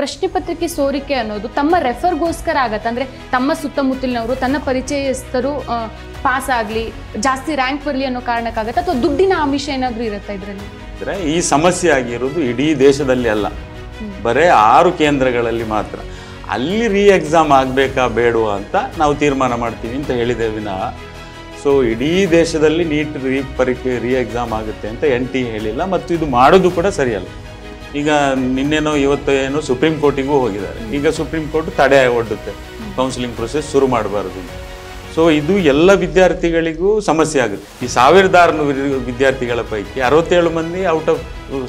ಪ್ರಶ್ನೆ ಪತ್ರಿಕೆ ಸೋರಿಕೆ ಅನ್ನೋದು ತಮ್ಮ ರೆಫರ್ಗೋಸ್ಕರ ಆಗತ್ತೆ ಅಂದರೆ ತಮ್ಮ ಸುತ್ತಮುತ್ತಲಿನವರು ತನ್ನ ಪರಿಚಯಸ್ಥರು ಪಾಸ್ ಆಗಲಿ ಜಾಸ್ತಿ ರ್ಯಾಂಕ್ ಬರಲಿ ಅನ್ನೋ ಕಾರಣಕ್ಕಾಗತ್ತೆ ಅಥವಾ ದುಡ್ಡಿನ ಆಮಿಷ ಏನಾದರೂ ಇರುತ್ತೆ ಇದರಲ್ಲಿ ಈ ಸಮಸ್ಯೆ ಆಗಿರೋದು ಇಡೀ ದೇಶದಲ್ಲಿ ಅಲ್ಲ ಬರೇ ಆರು ಕೇಂದ್ರಗಳಲ್ಲಿ ಮಾತ್ರ ಅಲ್ಲಿ ರೀ ಎಕ್ಸಾಮ್ ಆಗಬೇಕಾ ಬೇಡುವ ಅಂತ ನಾವು ತೀರ್ಮಾನ ಮಾಡ್ತೀವಿ ಅಂತ ಹೇಳಿದೆ ವಿನಃ ಸೊ ಇಡೀ ದೇಶದಲ್ಲಿ ನೀಟ್ ರೀ ಪರೀಕ್ಷೆ ರೀ ಎಕ್ಸಾಮ್ ಆಗುತ್ತೆ ಅಂತ ಎನ್ ಟಿ ಹೇಳಿಲ್ಲ ಮತ್ತು ಇದು ಮಾಡೋದು ಕೂಡ ಸರಿಯಲ್ಲ ಈಗ ನಿನ್ನೆನೋ ಇವತ್ತು ಏನೋ ಸುಪ್ರೀಂ ಕೋರ್ಟಿಗೂ ಹೋಗಿದ್ದಾರೆ ಈಗ ಸುಪ್ರೀಂ ಕೋರ್ಟ್ ತಡೆ ಒಡ್ಡುತ್ತೆ ಕೌನ್ಸಿಲಿಂಗ್ ಪ್ರೊಸೆಸ್ ಶುರು ಮಾಡಬಾರ್ದು ಸೊ ಇದು ಎಲ್ಲ ವಿದ್ಯಾರ್ಥಿಗಳಿಗೂ ಸಮಸ್ಯೆ ಆಗುತ್ತೆ ಈ ಸಾವಿರದ ಆರುನೂರು ವಿದ್ಯಾರ್ಥಿಗಳ ಪೈಕಿ ಅರವತ್ತೇಳು ಮಂದಿ out of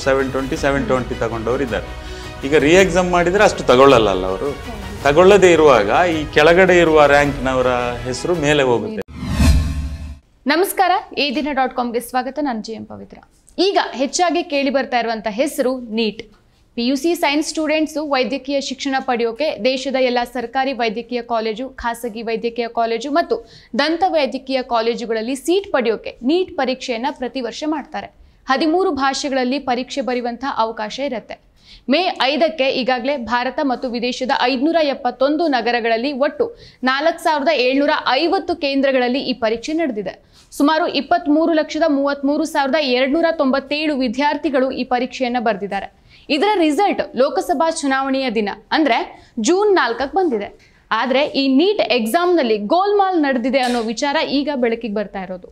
seven twenty seven twenty ತಗೊಂಡವರು ಇದ್ದಾರೆ ಈಗ ರೀ ಎಕ್ಸಾಮ್ ಮಾಡಿದರೆ ಅಷ್ಟು ತಗೊಳ್ಳಲ್ಲ ಅವರು ತಗೊಳ್ಳದೇ ಇರುವಾಗ ಈ ಕೆಳಗಡೆ ಇರುವ ರ್ಯಾಂಕ್ನವರ ಹೆಸರು ಮೇಲೆ ಹೋಗುತ್ತೆ ನಮಸ್ಕಾರ ಈ ದಿನ ಡಾಟ್ ಕಾಮ್ಗೆ ಸ್ವಾಗತ ನಾನು ಜಿ ಎಂ ಪವಿತ್ರ ಈಗ ಹೆಚ್ಚಾಗಿ ಕೇಳಿ ಬರ್ತಾ ಇರುವಂಥ ಹೆಸರು NEET P U C science students ವೈದ್ಯಕೀಯ ಶಿಕ್ಷಣ ಪಡೆಯೋಕೆ ದೇಶದ ಎಲ್ಲ ಸರ್ಕಾರಿ ವೈದ್ಯಕೀಯ ಕಾಲೇಜು ಖಾಸಗಿ ವೈದ್ಯಕೀಯ ಕಾಲೇಜು ಮತ್ತು ದಂತ ವೈದ್ಯಕೀಯ ಕಾಲೇಜುಗಳಲ್ಲಿ ಸೀಟ್ ಪಡೆಯೋಕೆ ನೀಟ್ ಪರೀಕ್ಷೆಯನ್ನು ಪ್ರತಿ ವರ್ಷ ಮಾಡ್ತಾರೆ ಹದಿಮೂರು ಭಾಷೆಗಳಲ್ಲಿ ಪರೀಕ್ಷೆ ಬರೆಯುವಂಥ ಅವಕಾಶ ಇರುತ್ತೆ ಮೇ ಐದಕ್ಕೆ ಈಗಾಗಲೇ ಭಾರತ ಮತ್ತು ವಿದೇಶದ ಐದುನೂರ ಎಪ್ಪತ್ತೊಂದು ನಗರಗಳಲ್ಲಿ ಒಟ್ಟು ನಾಲ್ಕು ಸಾವಿರದ ಏಳ್ನೂರ ಐವತ್ತು ಕೇಂದ್ರಗಳಲ್ಲಿ ಈ ಪರೀಕ್ಷೆ ನಡೆದಿದೆ ಸುಮಾರು ಇಪ್ಪತ್ಮೂರು ಲಕ್ಷದ ಮೂವತ್ತ್ಮೂರು ಸಾವಿರದ ಎರಡುನೂರ ತೊಂಬತ್ತೇಳು ವಿದ್ಯಾರ್ಥಿಗಳು ಈ ಪರೀಕ್ಷೆಯನ್ನು ಬರೆದಿದ್ದಾರೆ ಇದರ ರಿಸಲ್ಟ್ ಲೋಕಸಭಾ ಚುನಾವಣೆಯ ದಿನ ಅಂದರೆ ಜೂನ್ ನಾಲ್ಕಕ್ಕೆ ಬಂದಿದೆ ಆದರೆ ಈ ನೀಟ್ ಎಕ್ಸಾಮ್ನಲ್ಲಿ ಗೋಲ್ಮಾಲ್ ನಡೆದಿದೆ ಅನ್ನೋ ವಿಚಾರ ಈಗ ಬೆಳಕಿಗೆ ಬರ್ತಾ ಇರೋದು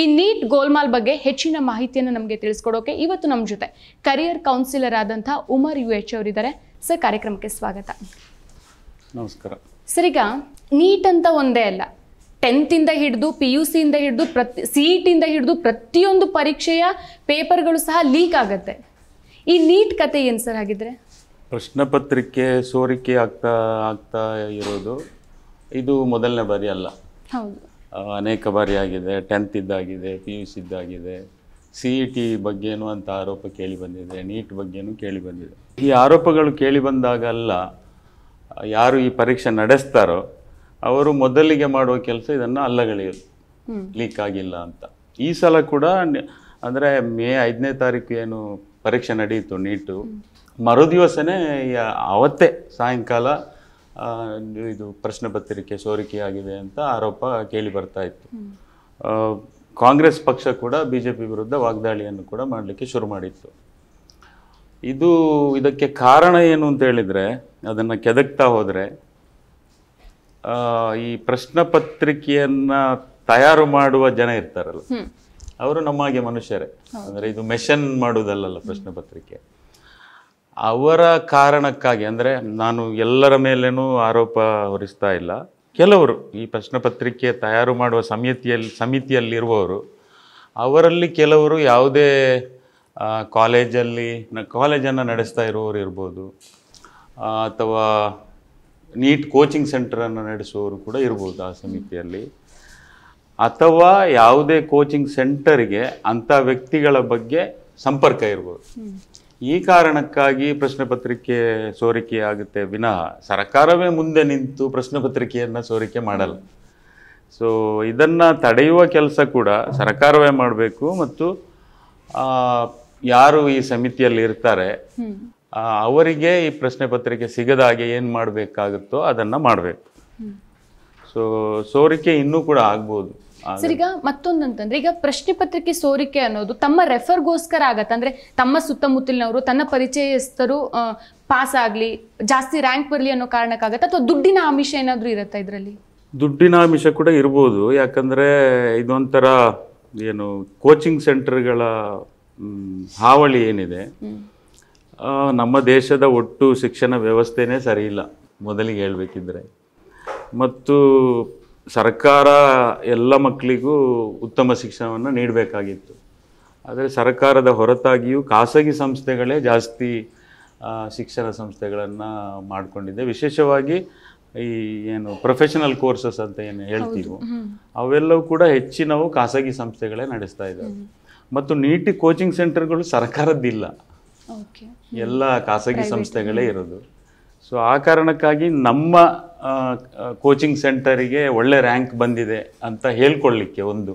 ಈ ನೀಟ್ ಗೋಲ್ಮಾಲ್ ಬಗ್ಗೆ ಹೆಚ್ಚಿನ ಮಾಹಿತಿಯನ್ನು ನಮಗೆ ತಿಳಿಸ್ಕೊಡೋಕೆ ಇವತ್ತು ನಮ್ಮ ಜೊತೆ ಕರಿಯರ್ ಕೌನ್ಸಿಲರ್ ಆದಂಥ ಉಮರ್ ಯು ಎಚ್ ಅವರಿದ್ದಾರೆ ಸರ್ ಕಾರ್ಯಕ್ರಮಕ್ಕೆ ಸ್ವಾಗತ ನಮಸ್ಕಾರ ಸರ್ ಈಗ ನೀಟ್ ಅಂತ ಒಂದೇ ಅಲ್ಲ ಟೆಂತಿಂದ ಹಿಡಿದು ಪಿ ಯು ಸಿಯಿಂದ ಹಿಡಿದು ಪ್ರತಿ ಇಂದ ಹಿಡಿದು ಪ್ರತಿಯೊಂದು ಪರೀಕ್ಷೆಯ ಪೇಪರ್ಗಳು ಸಹ ಲೀಕ್ ಆಗುತ್ತೆ ಈ ನೀಟ್ ಕತೆ ಏನು ಸರ್ ಆಗಿದ್ರೆ ಪ್ರಶ್ನೆ ಪತ್ರಿಕೆ ಸೋರಿಕೆ ಆಗ್ತಾ ಆಗ್ತಾ ಇರೋದು ಇದು ಮೊದಲನೇ ಬಾರಿ ಅಲ್ಲ ಹೌದು ಅನೇಕ ಬಾರಿ ಆಗಿದೆ ಟೆಂತ್ ಇದ್ದಾಗಿದೆ ಪಿ ಯು ಸಿ ಇದ್ದಾಗಿದೆ ಸಿ ಇ ಟಿ ಬಗ್ಗೆನೂ ಅಂತ ಆರೋಪ ಕೇಳಿ ಬಂದಿದೆ ನೀಟ್ ಬಗ್ಗೆನೂ ಕೇಳಿ ಬಂದಿದೆ ಈ ಆರೋಪಗಳು ಕೇಳಿ ಬಂದಾಗಲ್ಲ ಯಾರು ಈ ಪರೀಕ್ಷೆ ನಡೆಸ್ತಾರೋ ಅವರು ಮೊದಲಿಗೆ ಮಾಡುವ ಕೆಲಸ ಇದನ್ನು ಅಲ್ಲಗಳೆಯೋದು ಲೀಕ್ ಆಗಿಲ್ಲ ಅಂತ ಈ ಸಲ ಕೂಡ ಅಂದರೆ ಮೇ ಐದನೇ ತಾರೀಕು ಏನು ಪರೀಕ್ಷೆ ನಡೆಯಿತು ನೀಟು ಮರುದಿವಸನೇ ಆವತ್ತೇ ಸಾಯಂಕಾಲ ಇದು ಪ್ರಶ್ನೆ ಪತ್ರಿಕೆ ಸೋರಿಕೆಯಾಗಿದೆ ಅಂತ ಆರೋಪ ಕೇಳಿ ಬರ್ತಾ ಇತ್ತು ಕಾಂಗ್ರೆಸ್ ಪಕ್ಷ ಕೂಡ ಬಿಜೆಪಿ ವಿರುದ್ಧ ವಾಗ್ದಾಳಿಯನ್ನು ಕೂಡ ಮಾಡಲಿಕ್ಕೆ ಶುರು ಮಾಡಿತ್ತು ಇದು ಇದಕ್ಕೆ ಕಾರಣ ಏನು ಅಂತ ಹೇಳಿದ್ರೆ ಅದನ್ನು ಕೆದಕ್ತಾ ಆ ಈ ಪ್ರಶ್ನೆ ಪತ್ರಿಕೆಯನ್ನ ತಯಾರು ಮಾಡುವ ಜನ ಇರ್ತಾರಲ್ಲ ಅವರು ಹಾಗೆ ಮನುಷ್ಯರೇ ಅಂದ್ರೆ ಇದು ಮೆಷನ್ ಮಾಡೋದಲ್ಲಲ್ಲ ಪ್ರಶ್ನೆ ಪತ್ರಿಕೆ ಅವರ ಕಾರಣಕ್ಕಾಗಿ ಅಂದರೆ ನಾನು ಎಲ್ಲರ ಮೇಲೇನೂ ಆರೋಪ ಹೊರಿಸ್ತಾ ಇಲ್ಲ ಕೆಲವರು ಈ ಪ್ರಶ್ನೆ ಪತ್ರಿಕೆ ತಯಾರು ಮಾಡುವ ಸಮಿತಿಯಲ್ಲಿ ಸಮಿತಿಯಲ್ಲಿರುವವರು ಅವರಲ್ಲಿ ಕೆಲವರು ಯಾವುದೇ ಕಾಲೇಜಲ್ಲಿ ಕಾಲೇಜನ್ನು ನಡೆಸ್ತಾ ಇರುವವರು ಇರ್ಬೋದು ಅಥವಾ ನೀಟ್ ಕೋಚಿಂಗ್ ಸೆಂಟರನ್ನು ನಡೆಸುವವರು ಕೂಡ ಇರ್ಬೋದು ಆ ಸಮಿತಿಯಲ್ಲಿ ಅಥವಾ ಯಾವುದೇ ಕೋಚಿಂಗ್ ಸೆಂಟರಿಗೆ ಅಂಥ ವ್ಯಕ್ತಿಗಳ ಬಗ್ಗೆ ಸಂಪರ್ಕ ಇರ್ಬೋದು ಈ ಕಾರಣಕ್ಕಾಗಿ ಪ್ರಶ್ನೆ ಪತ್ರಿಕೆ ಸೋರಿಕೆ ಆಗುತ್ತೆ ವಿನಃ ಸರ್ಕಾರವೇ ಮುಂದೆ ನಿಂತು ಪ್ರಶ್ನೆ ಪತ್ರಿಕೆಯನ್ನು ಸೋರಿಕೆ ಮಾಡಲ್ಲ ಸೊ ಇದನ್ನು ತಡೆಯುವ ಕೆಲಸ ಕೂಡ ಸರ್ಕಾರವೇ ಮಾಡಬೇಕು ಮತ್ತು ಯಾರು ಈ ಸಮಿತಿಯಲ್ಲಿ ಇರ್ತಾರೆ ಅವರಿಗೆ ಈ ಪ್ರಶ್ನೆ ಪತ್ರಿಕೆ ಸಿಗದ ಹಾಗೆ ಏನು ಮಾಡಬೇಕಾಗುತ್ತೋ ಅದನ್ನು ಮಾಡಬೇಕು ಸೊ ಸೋರಿಕೆ ಇನ್ನೂ ಕೂಡ ಆಗ್ಬೋದು ಸರ್ ಈಗ ಮತ್ತೊಂದಂತಂದ್ರೆ ಈಗ ಪ್ರಶ್ನೆ ಪತ್ರಿಕೆ ಸೋರಿಕೆ ಅನ್ನೋದು ತಮ್ಮ ರೆಫರ್ಗೋಸ್ಕರ ಆಗತ್ತೆ ಅಂದ್ರೆ ತಮ್ಮ ಸುತ್ತಮುತ್ತಲಿನವರು ತನ್ನ ಪರಿಚಯಸ್ಥರು ಪಾಸ್ ಆಗ್ಲಿ ಜಾಸ್ತಿ ರ್ಯಾಂಕ್ ಬರಲಿ ಅನ್ನೋ ಕಾರಣಕ್ಕಾಗತ್ತೆ ಅಥವಾ ದುಡ್ಡಿನ ಆಮಿಷ ಏನಾದ್ರೂ ಇರುತ್ತಾ ಇದರಲ್ಲಿ ದುಡ್ಡಿನ ಆಮಿಷ ಕೂಡ ಇರ್ಬೋದು ಯಾಕಂದ್ರೆ ಇದೊಂಥರ ಏನು ಕೋಚಿಂಗ್ ಸೆಂಟರ್ಗಳ ಹಾವಳಿ ಏನಿದೆ ನಮ್ಮ ದೇಶದ ಒಟ್ಟು ಶಿಕ್ಷಣ ವ್ಯವಸ್ಥೆನೇ ಸರಿಯಿಲ್ಲ ಮೊದಲಿಗೆ ಹೇಳಬೇಕಿದ್ರೆ ಮತ್ತು ಸರ್ಕಾರ ಎಲ್ಲ ಮಕ್ಕಳಿಗೂ ಉತ್ತಮ ಶಿಕ್ಷಣವನ್ನು ನೀಡಬೇಕಾಗಿತ್ತು ಆದರೆ ಸರ್ಕಾರದ ಹೊರತಾಗಿಯೂ ಖಾಸಗಿ ಸಂಸ್ಥೆಗಳೇ ಜಾಸ್ತಿ ಶಿಕ್ಷಣ ಸಂಸ್ಥೆಗಳನ್ನು ಮಾಡಿಕೊಂಡಿದೆ ವಿಶೇಷವಾಗಿ ಈ ಏನು ಪ್ರೊಫೆಷನಲ್ ಕೋರ್ಸಸ್ ಅಂತ ಏನು ಹೇಳ್ತೀವೋ ಅವೆಲ್ಲವೂ ಕೂಡ ಹೆಚ್ಚಿನವು ಖಾಸಗಿ ಸಂಸ್ಥೆಗಳೇ ನಡೆಸ್ತಾ ಇದ್ದಾವೆ ಮತ್ತು ನೀಟಿ ಕೋಚಿಂಗ್ ಸೆಂಟರ್ಗಳು ಸರ್ಕಾರದ್ದಿಲ್ಲ ಎಲ್ಲ ಖಾಸಗಿ ಸಂಸ್ಥೆಗಳೇ ಇರೋದು ಸೊ ಆ ಕಾರಣಕ್ಕಾಗಿ ನಮ್ಮ ಕೋಚಿಂಗ್ ಸೆಂಟರಿಗೆ ಒಳ್ಳೆ ರ್ಯಾಂಕ್ ಬಂದಿದೆ ಅಂತ ಹೇಳ್ಕೊಳ್ಳಿಕ್ಕೆ ಒಂದು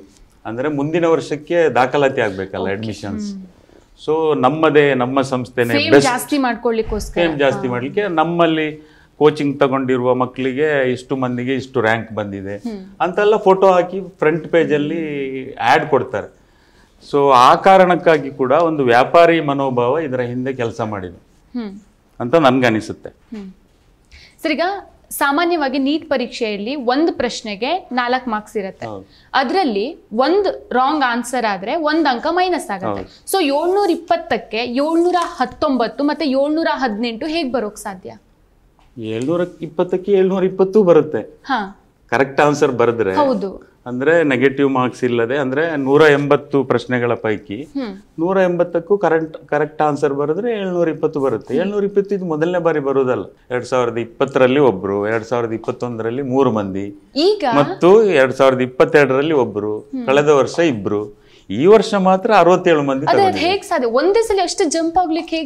ಅಂದರೆ ಮುಂದಿನ ವರ್ಷಕ್ಕೆ ದಾಖಲಾತಿ ಆಗಬೇಕಲ್ಲ ಅಡ್ಮಿಷನ್ಸ್ ಸೊ ನಮ್ಮದೇ ನಮ್ಮ ಸಂಸ್ಥೆನೇ ಜಾಸ್ತಿ ಮಾಡ್ಕೊಳ್ಳಿಕ್ಕೋಸ್ಕರ ಜಾಸ್ತಿ ಮಾಡಲಿಕ್ಕೆ ನಮ್ಮಲ್ಲಿ ಕೋಚಿಂಗ್ ತಗೊಂಡಿರುವ ಮಕ್ಕಳಿಗೆ ಇಷ್ಟು ಮಂದಿಗೆ ಇಷ್ಟು ರ್ಯಾಂಕ್ ಬಂದಿದೆ ಅಂತೆಲ್ಲ ಫೋಟೋ ಹಾಕಿ ಫ್ರಂಟ್ ಪೇಜಲ್ಲಿ ಆ್ಯಡ್ ಕೊಡ್ತಾರೆ ಸೊ ಆ ಕಾರಣಕ್ಕಾಗಿ ಕೂಡ ಒಂದು ವ್ಯಾಪಾರಿ ಮನೋಭಾವ ಇದರ ಹಿಂದೆ ಕೆಲಸ ಮಾಡಿದೆ ಅಂತ ನನ್ಗನಿಸುತ್ತೆ ಸರಿಗ ಸಾಮಾನ್ಯವಾಗಿ ನೀಟ್ ಪರೀಕ್ಷೆಯಲ್ಲಿ ಒಂದು ಪ್ರಶ್ನೆಗೆ ನಾಲ್ಕು ಮಾರ್ಕ್ಸ್ ಇರುತ್ತೆ ಅದರಲ್ಲಿ ಒಂದು ರಾಂಗ್ ಆನ್ಸರ್ ಆದ್ರೆ ಒಂದು ಅಂಕ ಮೈನಸ್ ಆಗುತ್ತೆ ಸೊ ಏಳ್ನೂರ ಇಪ್ಪತ್ತಕ್ಕೆ ಏಳ್ನೂರ ಹತ್ತೊಂಬತ್ತು ಮತ್ತೆ ಏಳ್ನೂರ ಹದಿನೆಂಟು ಹೇಗೆ ಬರೋಕ್ ಸಾಧ್ಯ ಏಳ್ನೂರ ಇಪ್ಪತ್ತಕ್ಕೆ ಏಳ್ನೂರ ಇಪ್ಪತ್ತು ಬರುತ್ತೆ ಕರೆಕ್ಟ್ ಆನ್ಸರ್ ಬರೆದ್ರೆ ಹೌದು ಅಂದ್ರೆ ನೆಗೆಟಿವ್ ಮಾರ್ಕ್ಸ್ ಇಲ್ಲದೆ ಅಂದ್ರೆ ನೂರ ಎಂಬತ್ತು ಪ್ರಶ್ನೆಗಳ ಪೈಕಿ ನೂರ ಎಂಬತ್ತಕ್ಕೂ ಕರೆಕ್ಟ್ ಕರೆಕ್ಟ್ ಆನ್ಸರ್ ಬರೆದ್ರೆ ಏಳ್ನೂರ ಇಪ್ಪತ್ತು ಬರುತ್ತೆ ಏಳ್ನೂರ ಇಪ್ಪತ್ತು ಇದು ಮೊದಲನೇ ಬಾರಿ ಬರುವುದಲ್ಲ ಎರಡ್ ಸಾವಿರದ ಇಪ್ಪತ್ತರಲ್ಲಿ ಒಬ್ರು ಎರಡ್ ಸಾವಿರದ ಇಪ್ಪತ್ತೊಂದರಲ್ಲಿ ಮೂರು ಮಂದಿ ಮತ್ತು ಎರಡ್ ಸಾವಿರದ ಇಪ್ಪತ್ತೆರಡರಲ್ಲಿ ಒಬ್ರು ಕಳೆದ ವರ್ಷ ಇಬ್ರು ಈ ವರ್ಷ ಮಾತ್ರ ಅರವತ್ತೇಳು ಮಂದಿ ಒಂದೇ ಸಲ ಎಷ್ಟು ಜಂಪ್ ಆಗ್ಲಿಕ್ಕೆ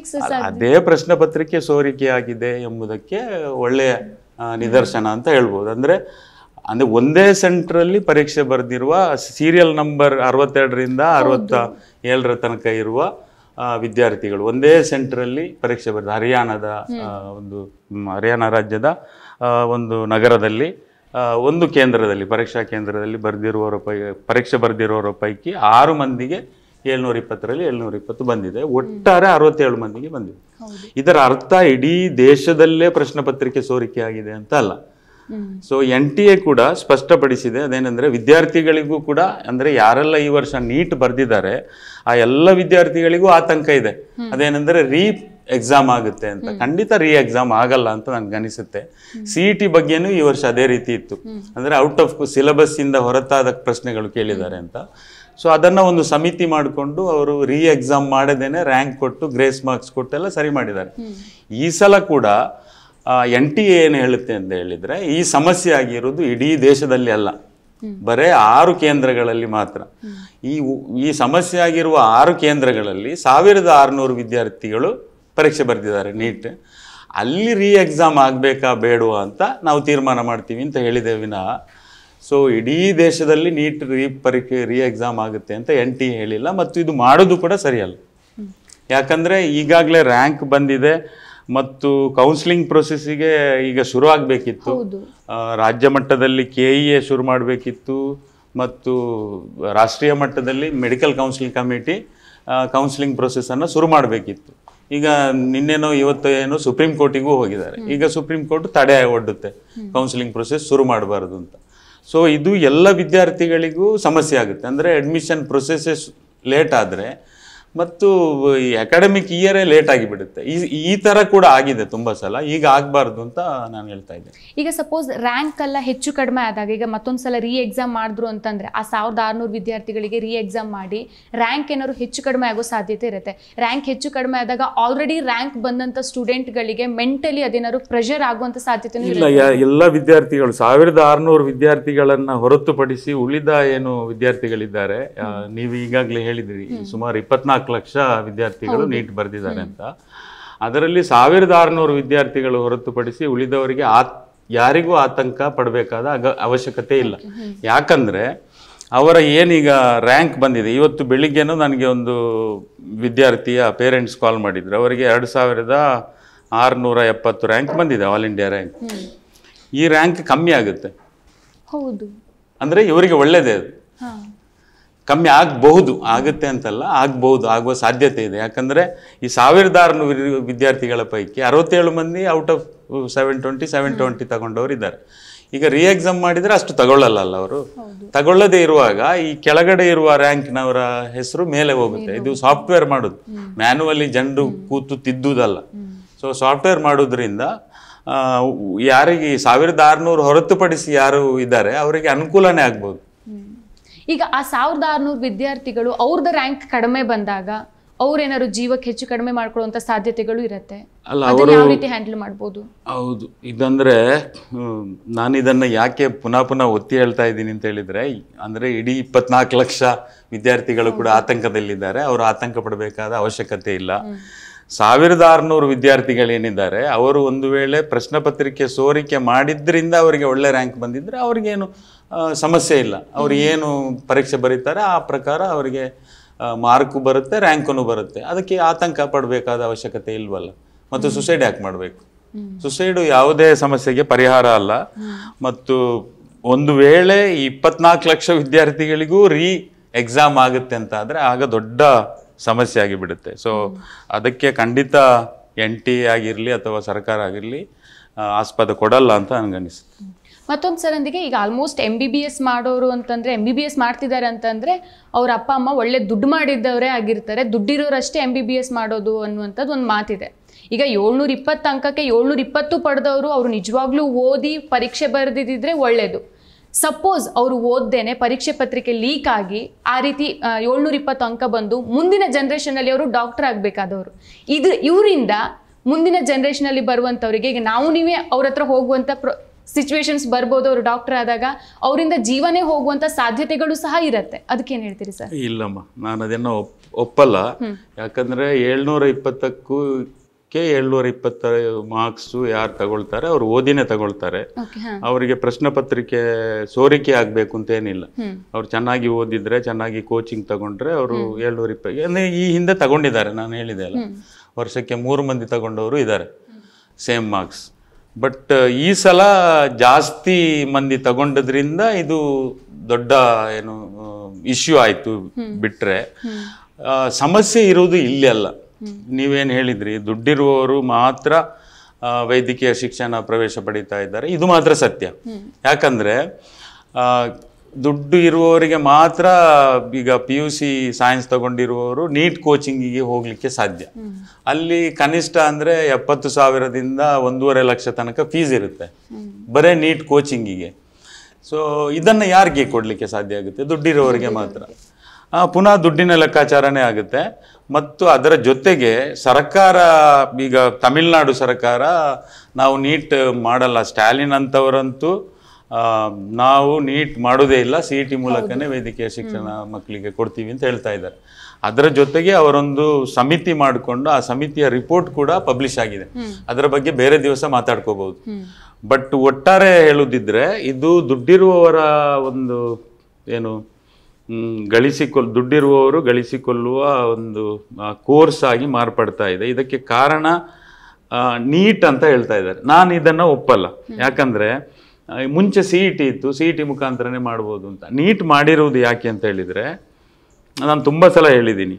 ಅದೇ ಪ್ರಶ್ನೆ ಪತ್ರಿಕೆ ಸೋರಿಕೆ ಆಗಿದೆ ಎಂಬುದಕ್ಕೆ ಒಳ್ಳೆಯ ನಿದರ್ಶನ ಅಂತ ಹೇಳ್ಬೋದು ಅಂದ್ರೆ ಅಂದರೆ ಒಂದೇ ಸೆಂಟ್ರಲ್ಲಿ ಪರೀಕ್ಷೆ ಬರೆದಿರುವ ಸೀರಿಯಲ್ ನಂಬರ್ ಅರವತ್ತೆರಡರಿಂದ ಅರವತ್ತ ಏಳರ ತನಕ ಇರುವ ವಿದ್ಯಾರ್ಥಿಗಳು ಒಂದೇ ಸೆಂಟ್ರಲ್ಲಿ ಪರೀಕ್ಷೆ ಬರೆದ ಹರಿಯಾಣದ ಒಂದು ಹರಿಯಾಣ ರಾಜ್ಯದ ಒಂದು ನಗರದಲ್ಲಿ ಒಂದು ಕೇಂದ್ರದಲ್ಲಿ ಪರೀಕ್ಷಾ ಕೇಂದ್ರದಲ್ಲಿ ಬರೆದಿರುವವರ ಪೈ ಪರೀಕ್ಷೆ ಬರೆದಿರುವವರ ಪೈಕಿ ಆರು ಮಂದಿಗೆ ಏಳ್ನೂರ ಇಪ್ಪತ್ತರಲ್ಲಿ ಏಳ್ನೂರ ಇಪ್ಪತ್ತು ಬಂದಿದೆ ಒಟ್ಟಾರೆ ಅರವತ್ತೇಳು ಮಂದಿಗೆ ಬಂದಿದೆ ಇದರ ಅರ್ಥ ಇಡೀ ದೇಶದಲ್ಲೇ ಪ್ರಶ್ನೆ ಪತ್ರಿಕೆ ಸೋರಿಕೆ ಆಗಿದೆ ಅಂತ ಅಲ್ಲ ಸೊ ಎನ್ ಟಿ ಎ ಕೂಡ ಸ್ಪಷ್ಟಪಡಿಸಿದೆ ಅದೇನೆಂದರೆ ವಿದ್ಯಾರ್ಥಿಗಳಿಗೂ ಕೂಡ ಅಂದ್ರೆ ಯಾರೆಲ್ಲ ಈ ವರ್ಷ ನೀಟ್ ಬರೆದಿದ್ದಾರೆ ಆ ಎಲ್ಲ ವಿದ್ಯಾರ್ಥಿಗಳಿಗೂ ಆತಂಕ ಇದೆ ಅದೇನೆಂದರೆ ರೀ ಎಕ್ಸಾಮ್ ಆಗುತ್ತೆ ಅಂತ ಖಂಡಿತ ರೀ ಎಕ್ಸಾಮ್ ಆಗಲ್ಲ ಅಂತ ನನಗೆ ಅನಿಸುತ್ತೆ ಸಿ ಇ ಟಿ ಬಗ್ಗೆನೂ ಈ ವರ್ಷ ಅದೇ ರೀತಿ ಇತ್ತು ಅಂದ್ರೆ ಔಟ್ ಆಫ್ ಸಿಲೆಬಸ್ ಇಂದ ಹೊರತಾದ ಪ್ರಶ್ನೆಗಳು ಕೇಳಿದ್ದಾರೆ ಅಂತ ಸೊ ಅದನ್ನ ಒಂದು ಸಮಿತಿ ಮಾಡಿಕೊಂಡು ಅವರು ರೀ ಎಕ್ಸಾಮ್ ಮಾಡದೇನೆ ರ್ಯಾಂಕ್ ಕೊಟ್ಟು ಗ್ರೇಸ್ ಮಾರ್ಕ್ಸ್ ಕೊಟ್ಟೆಲ್ಲ ಸರಿ ಮಾಡಿದ್ದಾರೆ ಈ ಸಲ ಕೂಡ ಎನ್ ಟಿ ಎ ಏನು ಹೇಳುತ್ತೆ ಅಂತ ಹೇಳಿದರೆ ಈ ಸಮಸ್ಯೆ ಆಗಿರೋದು ಇಡೀ ದೇಶದಲ್ಲಿ ಅಲ್ಲ ಬರೇ ಆರು ಕೇಂದ್ರಗಳಲ್ಲಿ ಮಾತ್ರ ಈ ಈ ಸಮಸ್ಯೆ ಆಗಿರುವ ಆರು ಕೇಂದ್ರಗಳಲ್ಲಿ ಸಾವಿರದ ಆರುನೂರು ವಿದ್ಯಾರ್ಥಿಗಳು ಪರೀಕ್ಷೆ ಬರೆದಿದ್ದಾರೆ ನೀಟ್ ಅಲ್ಲಿ ರೀ ಎಕ್ಸಾಮ್ ಆಗಬೇಕಾ ಬೇಡವಾ ಅಂತ ನಾವು ತೀರ್ಮಾನ ಮಾಡ್ತೀವಿ ಅಂತ ಹೇಳಿದ್ದೇವೆ ವಿನಃ ಸೊ ಇಡೀ ದೇಶದಲ್ಲಿ ನೀಟ್ ರೀ ಪರೀಕ್ಷೆ ರೀ ಎಕ್ಸಾಮ್ ಆಗುತ್ತೆ ಅಂತ ಎನ್ ಟಿ ಹೇಳಿಲ್ಲ ಮತ್ತು ಇದು ಮಾಡೋದು ಕೂಡ ಸರಿಯಲ್ಲ ಯಾಕಂದರೆ ಈಗಾಗಲೇ ರ್ಯಾಂಕ್ ಬಂದಿದೆ ಮತ್ತು ಕೌನ್ಸಿಲಿಂಗ್ ಪ್ರೊಸೆಸ್ಸಿಗೆ ಈಗ ಶುರು ಆಗಬೇಕಿತ್ತು ರಾಜ್ಯ ಮಟ್ಟದಲ್ಲಿ ಕೆ ಇ ಎ ಶುರು ಮಾಡಬೇಕಿತ್ತು ಮತ್ತು ರಾಷ್ಟ್ರೀಯ ಮಟ್ಟದಲ್ಲಿ ಮೆಡಿಕಲ್ ಕೌನ್ಸಿಲಿಂಗ್ ಕಮಿಟಿ ಕೌನ್ಸಿಲಿಂಗ್ ಪ್ರೊಸೆಸನ್ನು ಶುರು ಮಾಡಬೇಕಿತ್ತು ಈಗ ನಿನ್ನೆನೋ ಇವತ್ತು ಏನೋ ಸುಪ್ರೀಂ ಕೋರ್ಟಿಗೂ ಹೋಗಿದ್ದಾರೆ ಈಗ ಸುಪ್ರೀಂ ಕೋರ್ಟ್ ತಡೆ ಒಡ್ಡುತ್ತೆ ಕೌನ್ಸಿಲಿಂಗ್ ಪ್ರೊಸೆಸ್ ಶುರು ಮಾಡಬಾರ್ದು ಅಂತ ಸೊ ಇದು ಎಲ್ಲ ವಿದ್ಯಾರ್ಥಿಗಳಿಗೂ ಸಮಸ್ಯೆ ಆಗುತ್ತೆ ಅಂದರೆ ಅಡ್ಮಿಷನ್ ಪ್ರೊಸೆಸಸ್ ಲೇಟ್ ಆದರೆ ಮತ್ತು ಈ ಅಕಾಡೆಮಿಕ್ ಇಯರೇ ಲೇಟ್ ಆಗಿ ಈ ಈ ತರ ಕೂಡ ಆಗಿದೆ ತುಂಬಾ ಸಲ ಈಗ ಆಗಬಾರ್ದು ಅಂತ ನಾನು ಹೇಳ್ತಾ ಇದ್ದೆ ಈಗ ಸಪೋಸ್ ರ್ಯಾಂಕ್ ಎಲ್ಲ ಹೆಚ್ಚು ಕಡಿಮೆ ಆದಾಗ ಈಗ ಮತ್ತೊಂದು ಸಲ ರೀ ಎಕ್ಸಾಮ್ ಮಾಡಿದ್ರು ಅಂತಂದರೆ ಆ ಸಾವಿರದ ಆರುನೂರು ವಿದ್ಯಾರ್ಥಿಗಳಿಗೆ ರೀ ಎಕ್ಸಾಮ್ ಮಾಡಿ ರ್ಯಾಂಕ್ ಏನಾದ್ರು ಹೆಚ್ಚು ಕಡಿಮೆ ಆಗೋ ಸಾಧ್ಯತೆ ಇರುತ್ತೆ ರ್ಯಾಂಕ್ ಹೆಚ್ಚು ಕಡಿಮೆ ಆದಾಗ ಆಲ್ರೆಡಿ ರ್ಯಾಂಕ್ ಸ್ಟೂಡೆಂಟ್ ಗಳಿಗೆ ಮೆಂಟಲಿ ಅದೇನಾದ್ರು ಪ್ರೆಷರ್ ಆಗುವಂಥ ಸಾಧ್ಯತೆ ಇಲ್ಲ ಎಲ್ಲ ವಿದ್ಯಾರ್ಥಿಗಳು ಸಾವಿರದ ಆರುನೂರು ವಿದ್ಯಾರ್ಥಿಗಳನ್ನು ಹೊರತುಪಡಿಸಿ ಉಳಿದ ಏನು ವಿದ್ಯಾರ್ಥಿಗಳಿದ್ದಾರೆ ನೀವು ಈಗಾಗಲೇ ಹೇಳಿದ್ರಿ ಸುಮಾರು ಇಪ್ಪತ್ನಾಲ್ಕು ನಾಲ್ಕು ಲಕ್ಷ ವಿದ್ಯಾರ್ಥಿಗಳು ನೀಟ್ ಬರೆದಿದ್ದಾರೆ ಅಂತ ಅದರಲ್ಲಿ ಸಾವಿರದ ಆರುನೂರು ವಿದ್ಯಾರ್ಥಿಗಳು ಹೊರತುಪಡಿಸಿ ಉಳಿದವರಿಗೆ ಆತ್ ಯಾರಿಗೂ ಆತಂಕ ಪಡಬೇಕಾದ ಅಗ ಅವಶ್ಯಕತೆ ಇಲ್ಲ ಯಾಕಂದರೆ ಅವರ ಏನೀಗ ರ್ಯಾಂಕ್ ಬಂದಿದೆ ಇವತ್ತು ಬೆಳಿಗ್ಗೆನೂ ನನಗೆ ಒಂದು ವಿದ್ಯಾರ್ಥಿಯ ಪೇರೆಂಟ್ಸ್ ಕಾಲ್ ಮಾಡಿದ್ರು ಅವರಿಗೆ ಎರಡು ಸಾವಿರದ ಆರುನೂರ ಎಪ್ಪತ್ತು ರ್ಯಾಂಕ್ ಬಂದಿದೆ ಆಲ್ ಇಂಡಿಯಾ ರ್ಯಾಂಕ್ ಈ ರ್ಯಾಂಕ್ ಕಮ್ಮಿ ಆಗುತ್ತೆ ಹೌದು ಅಂದರೆ ಇವರಿಗೆ ಒಳ್ಳೆಯದೇ ಅದು ಕಮ್ಮಿ ಆಗಬಹುದು ಆಗುತ್ತೆ ಅಂತಲ್ಲ ಆಗಬಹುದು ಆಗುವ ಸಾಧ್ಯತೆ ಇದೆ ಯಾಕಂದರೆ ಈ ಸಾವಿರದ ಆರುನೂರು ವಿದ್ಯಾರ್ಥಿಗಳ ಪೈಕಿ ಅರವತ್ತೇಳು ಮಂದಿ out of seven twenty seven twenty ತಗೊಂಡವರು ಇದ್ದಾರೆ ಈಗ ರೀ ಎಕ್ಸಾಮ್ ಮಾಡಿದರೆ ಅಷ್ಟು ತಗೊಳ್ಳಲ್ಲ ಅವರು ತಗೊಳ್ಳದೇ ಇರುವಾಗ ಈ ಕೆಳಗಡೆ ಇರುವ ರ್ಯಾಂಕ್ನವರ ಹೆಸರು ಮೇಲೆ ಹೋಗುತ್ತೆ ಇದು ಸಾಫ್ಟ್ವೇರ್ ಮಾಡೋದು ಮ್ಯಾನುವಲಿ ಜನರು ಕೂತು ತಿದ್ದುದಲ್ಲ ಸೊ ಸಾಫ್ಟ್ವೇರ್ ಮಾಡೋದ್ರಿಂದ ಯಾರಿಗೆ ಸಾವಿರದ ಆರುನೂರು ಹೊರತುಪಡಿಸಿ ಯಾರು ಇದ್ದಾರೆ ಅವರಿಗೆ ಅನುಕೂಲನೇ ಆಗ್ಬೋದು ಈಗ ಆ ಸಾವಿರದ ಆರುನೂರು ವಿದ್ಯಾರ್ಥಿಗಳು ಅವ್ರದ್ದು ರ್ಯಾಂಕ್ ಕಡಿಮೆ ಬಂದಾಗ ಅವ್ರೇನಾದ್ರು ಜೀವಕ್ಕೆ ಹೆಚ್ಚು ಕಡಿಮೆ ಮಾಡ್ಕೊಳ್ಳುವಂತ ಸಾಧ್ಯತೆಗಳು ಇರುತ್ತೆ ಹ್ಯಾಂಡಲ್ ಮಾಡ್ಬೋದು ಹೌದು ಇದಂದ್ರೆ ನಾನು ಇದನ್ನ ಯಾಕೆ ಪುನಃ ಪುನಃ ಒತ್ತಿ ಹೇಳ್ತಾ ಇದ್ದೀನಿ ಅಂತ ಹೇಳಿದ್ರೆ ಅಂದ್ರೆ ಇಡೀ ಇಪ್ಪತ್ನಾಲ್ಕು ಲಕ್ಷ ವಿದ್ಯಾರ್ಥಿಗಳು ಕೂಡ ಆತಂಕದಲ್ಲಿದ್ದಾರೆ ಅವರು ಆತಂಕ ಪಡಬೇಕಾದ ಅವಶ್ಯಕತೆ ಇಲ್ಲ ಸಾವಿರದ ಆರುನೂರು ಏನಿದ್ದಾರೆ ಅವರು ಒಂದು ವೇಳೆ ಪ್ರಶ್ನೆ ಪತ್ರಿಕೆ ಸೋರಿಕೆ ಮಾಡಿದ್ರಿಂದ ಅವರಿಗೆ ಒಳ್ಳೆ ರ್ಯಾಂಕ್ ಬಂದಿದ್ರೆ ಅವ್ರಿಗೇನು ಸಮಸ್ಯೆ ಇಲ್ಲ ಅವ್ರು ಏನು ಪರೀಕ್ಷೆ ಬರೀತಾರೆ ಆ ಪ್ರಕಾರ ಅವರಿಗೆ ಮಾರ್ಕು ಬರುತ್ತೆ ರ್ಯಾಂಕೂ ಬರುತ್ತೆ ಅದಕ್ಕೆ ಆತಂಕ ಪಡಬೇಕಾದ ಅವಶ್ಯಕತೆ ಇಲ್ವಲ್ಲ ಮತ್ತು ಸುಸೈಡ್ ಯಾಕೆ ಮಾಡಬೇಕು ಸುಸೈಡು ಯಾವುದೇ ಸಮಸ್ಯೆಗೆ ಪರಿಹಾರ ಅಲ್ಲ ಮತ್ತು ಒಂದು ವೇಳೆ ಇಪ್ಪತ್ನಾಲ್ಕು ಲಕ್ಷ ವಿದ್ಯಾರ್ಥಿಗಳಿಗೂ ರೀ ಎಕ್ಸಾಮ್ ಆಗುತ್ತೆ ಅಂತ ಆದರೆ ಆಗ ದೊಡ್ಡ ಸಮಸ್ಯೆ ಆಗಿಬಿಡುತ್ತೆ ಸೊ ಅದಕ್ಕೆ ಖಂಡಿತ ಎನ್ ಟಿ ಆಗಿರಲಿ ಅಥವಾ ಸರ್ಕಾರ ಆಗಿರಲಿ ಆಸ್ಪದ ಕೊಡಲ್ಲ ಅಂತ ನನಗನ್ನಿಸುತ್ತೆ ಮತ್ತೊಂದು ಸಲಂದಿಗೆ ಈಗ almost M B B S ಮಾಡೋರು ಅಂತಂದರೆ ಎಮ್ ಬಿ ಬಿ ಎಸ್ ಮಾಡ್ತಿದ್ದಾರೆ ಅಂತಂದರೆ ಅವ್ರ ಅಪ್ಪ ಅಮ್ಮ ಒಳ್ಳೆ ದುಡ್ಡು ಮಾಡಿದ್ದವರೇ ಆಗಿರ್ತಾರೆ ದುಡ್ಡಿರೋರಷ್ಟೇ ಎಂ ಬಿ ಬಿ ಎಸ್ ಮಾಡೋದು ಅನ್ನುವಂಥದ್ದು ಒಂದು ಮಾತಿದೆ ಈಗ ಏಳ್ನೂರ ಇಪ್ಪತ್ತು ಅಂಕಕ್ಕೆ ಏಳ್ನೂರ ಇಪ್ಪತ್ತು ಪಡೆದವರು ಅವರು ನಿಜವಾಗ್ಲೂ ಓದಿ ಪರೀಕ್ಷೆ ಬರೆದಿದ್ದರೆ ಒಳ್ಳೆಯದು ಸಪೋಸ್ ಅವರು ಓದ್ದೇನೆ ಪರೀಕ್ಷೆ ಪತ್ರಿಕೆ ಲೀಕ್ ಆಗಿ ಆ ರೀತಿ ಏಳ್ನೂರ ಇಪ್ಪತ್ತು ಅಂಕ ಬಂದು ಮುಂದಿನ ಜನ್ರೇಷನಲ್ಲಿ ಅವರು ಡಾಕ್ಟರ್ ಆಗಬೇಕಾದವರು ಇದು ಇವರಿಂದ ಮುಂದಿನ ಜನ್ರೇಷನಲ್ಲಿ ಬರುವಂಥವ್ರಿಗೆ ಈಗ ನಾವು ನೀವೇ ಅವ್ರ ಹತ್ರ ಹೋಗುವಂಥ ಪ್ರೊ ಸಿಚುವೇಶನ್ಸ್ ಬರ್ಬೋದು ಅವರು ಡಾಕ್ಟರ್ ಆದಾಗ ಅವರಿಂದ ಜೀವನೇ ಹೋಗುವಂತ ಸಾಧ್ಯತೆಗಳು ಸಹ ಇರುತ್ತೆ ಅದಕ್ಕೆ ಏನು ಹೇಳ್ತೀರಿ ಸರ್ ಇಲ್ಲಮ್ಮ ನಾನು ಅದನ್ನು ಒಪ್ಪಲ್ಲ ಯಾಕಂದ್ರೆ ಏಳ್ನೂರ ಇಪ್ಪತ್ತಕ್ಕೂ ಕೆ ಏಳ್ನೂರ ಇಪ್ಪತ್ತ ಮಾರ್ಕ್ಸ್ ಯಾರು ತಗೊಳ್ತಾರೆ ಅವ್ರು ಓದಿನೇ ತಗೊಳ್ತಾರೆ ಅವರಿಗೆ ಪ್ರಶ್ನೆ ಪತ್ರಿಕೆ ಸೋರಿಕೆ ಆಗ್ಬೇಕು ಅಂತ ಏನಿಲ್ಲ ಅವ್ರು ಚೆನ್ನಾಗಿ ಓದಿದ್ರೆ ಚೆನ್ನಾಗಿ ಕೋಚಿಂಗ್ ತಗೊಂಡ್ರೆ ಅವರು ಏಳ್ನೂರ ಇಪ್ಪತ್ತು ಈ ಹಿಂದೆ ತಗೊಂಡಿದ್ದಾರೆ ನಾನು ಹೇಳಿದೆ ಅಲ್ಲ ವರ್ಷಕ್ಕೆ ಮೂರು ಮಂದಿ ತಗೊಂಡವರು ಇದ್ದಾರೆ ಸೇಮ್ ಮಾರ್ಕ್ಸ್ ಬಟ್ uh, ಈ ಸಲ ಜಾಸ್ತಿ ಮಂದಿ ತಗೊಂಡದ್ರಿಂದ ಇದು ದೊಡ್ಡ ಏನು ಇಶ್ಯೂ ಆಯಿತು ಬಿಟ್ಟರೆ ಸಮಸ್ಯೆ ಇರೋದು ಇಲ್ಲ ಅಲ್ಲ ನೀವೇನು ಹೇಳಿದ್ರಿ ದುಡ್ಡಿರುವವರು ಮಾತ್ರ ವೈದ್ಯಕೀಯ ಶಿಕ್ಷಣ ಪ್ರವೇಶ ಪಡೀತಾ ಇದ್ದಾರೆ ಇದು ಮಾತ್ರ ಸತ್ಯ ಯಾಕಂದರೆ ದುಡ್ಡು ಇರುವವರಿಗೆ ಮಾತ್ರ ಈಗ ಪಿ ಯು ಸಿ ಸೈನ್ಸ್ ತಗೊಂಡಿರುವವರು ನೀಟ್ ಕೋಚಿಂಗಿಗೆ ಹೋಗಲಿಕ್ಕೆ ಸಾಧ್ಯ ಅಲ್ಲಿ ಕನಿಷ್ಠ ಅಂದರೆ ಎಪ್ಪತ್ತು ಸಾವಿರದಿಂದ ಒಂದೂವರೆ ಲಕ್ಷ ತನಕ ಫೀಸ್ ಇರುತ್ತೆ ಬರೇ ನೀಟ್ ಕೋಚಿಂಗಿಗೆ ಸೊ ಇದನ್ನು ಯಾರಿಗೆ ಕೊಡಲಿಕ್ಕೆ ಸಾಧ್ಯ ಆಗುತ್ತೆ ದುಡ್ಡಿರೋರಿಗೆ ಮಾತ್ರ ಪುನಃ ದುಡ್ಡಿನ ಲೆಕ್ಕಾಚಾರನೇ ಆಗುತ್ತೆ ಮತ್ತು ಅದರ ಜೊತೆಗೆ ಸರ್ಕಾರ ಈಗ ತಮಿಳುನಾಡು ಸರ್ಕಾರ ನಾವು ನೀಟ್ ಮಾಡಲ್ಲ ಸ್ಟ್ಯಾಲಿನ್ ಅಂಥವರಂತೂ ನಾವು ನೀಟ್ ಮಾಡೋದೇ ಇಲ್ಲ ಸಿ ಇ ಟಿ ಮೂಲಕನೇ ವೈದ್ಯಕೀಯ ಶಿಕ್ಷಣ ಮಕ್ಕಳಿಗೆ ಕೊಡ್ತೀವಿ ಅಂತ ಹೇಳ್ತಾ ಇದ್ದಾರೆ ಅದರ ಜೊತೆಗೆ ಅವರೊಂದು ಸಮಿತಿ ಮಾಡಿಕೊಂಡು ಆ ಸಮಿತಿಯ ರಿಪೋರ್ಟ್ ಕೂಡ ಪಬ್ಲಿಷ್ ಆಗಿದೆ ಅದರ ಬಗ್ಗೆ ಬೇರೆ ದಿವಸ ಮಾತಾಡ್ಕೋಬಹುದು ಬಟ್ ಒಟ್ಟಾರೆ ಹೇಳುದಿದ್ರೆ ಇದು ದುಡ್ಡಿರುವವರ ಒಂದು ಏನು ಗಳಿಸಿಕೊಲ್ ದುಡ್ಡಿರುವವರು ಗಳಿಸಿಕೊಳ್ಳುವ ಒಂದು ಕೋರ್ಸ್ ಆಗಿ ಮಾರ್ಪಡ್ತಾ ಇದೆ ಇದಕ್ಕೆ ಕಾರಣ ನೀಟ್ ಅಂತ ಹೇಳ್ತಾ ಇದ್ದಾರೆ ನಾನು ಇದನ್ನು ಒಪ್ಪಲ್ಲ ಯಾಕಂದರೆ ಮುಂಚೆ ಸಿ ಇ ಟಿ ಇತ್ತು ಸಿ ಇ ಟಿ ಮುಖಾಂತರನೇ ಮಾಡ್ಬೋದು ಅಂತ ನೀಟ್ ಮಾಡಿರುವುದು ಯಾಕೆ ಅಂತ ಹೇಳಿದರೆ ನಾನು ತುಂಬ ಸಲ ಹೇಳಿದ್ದೀನಿ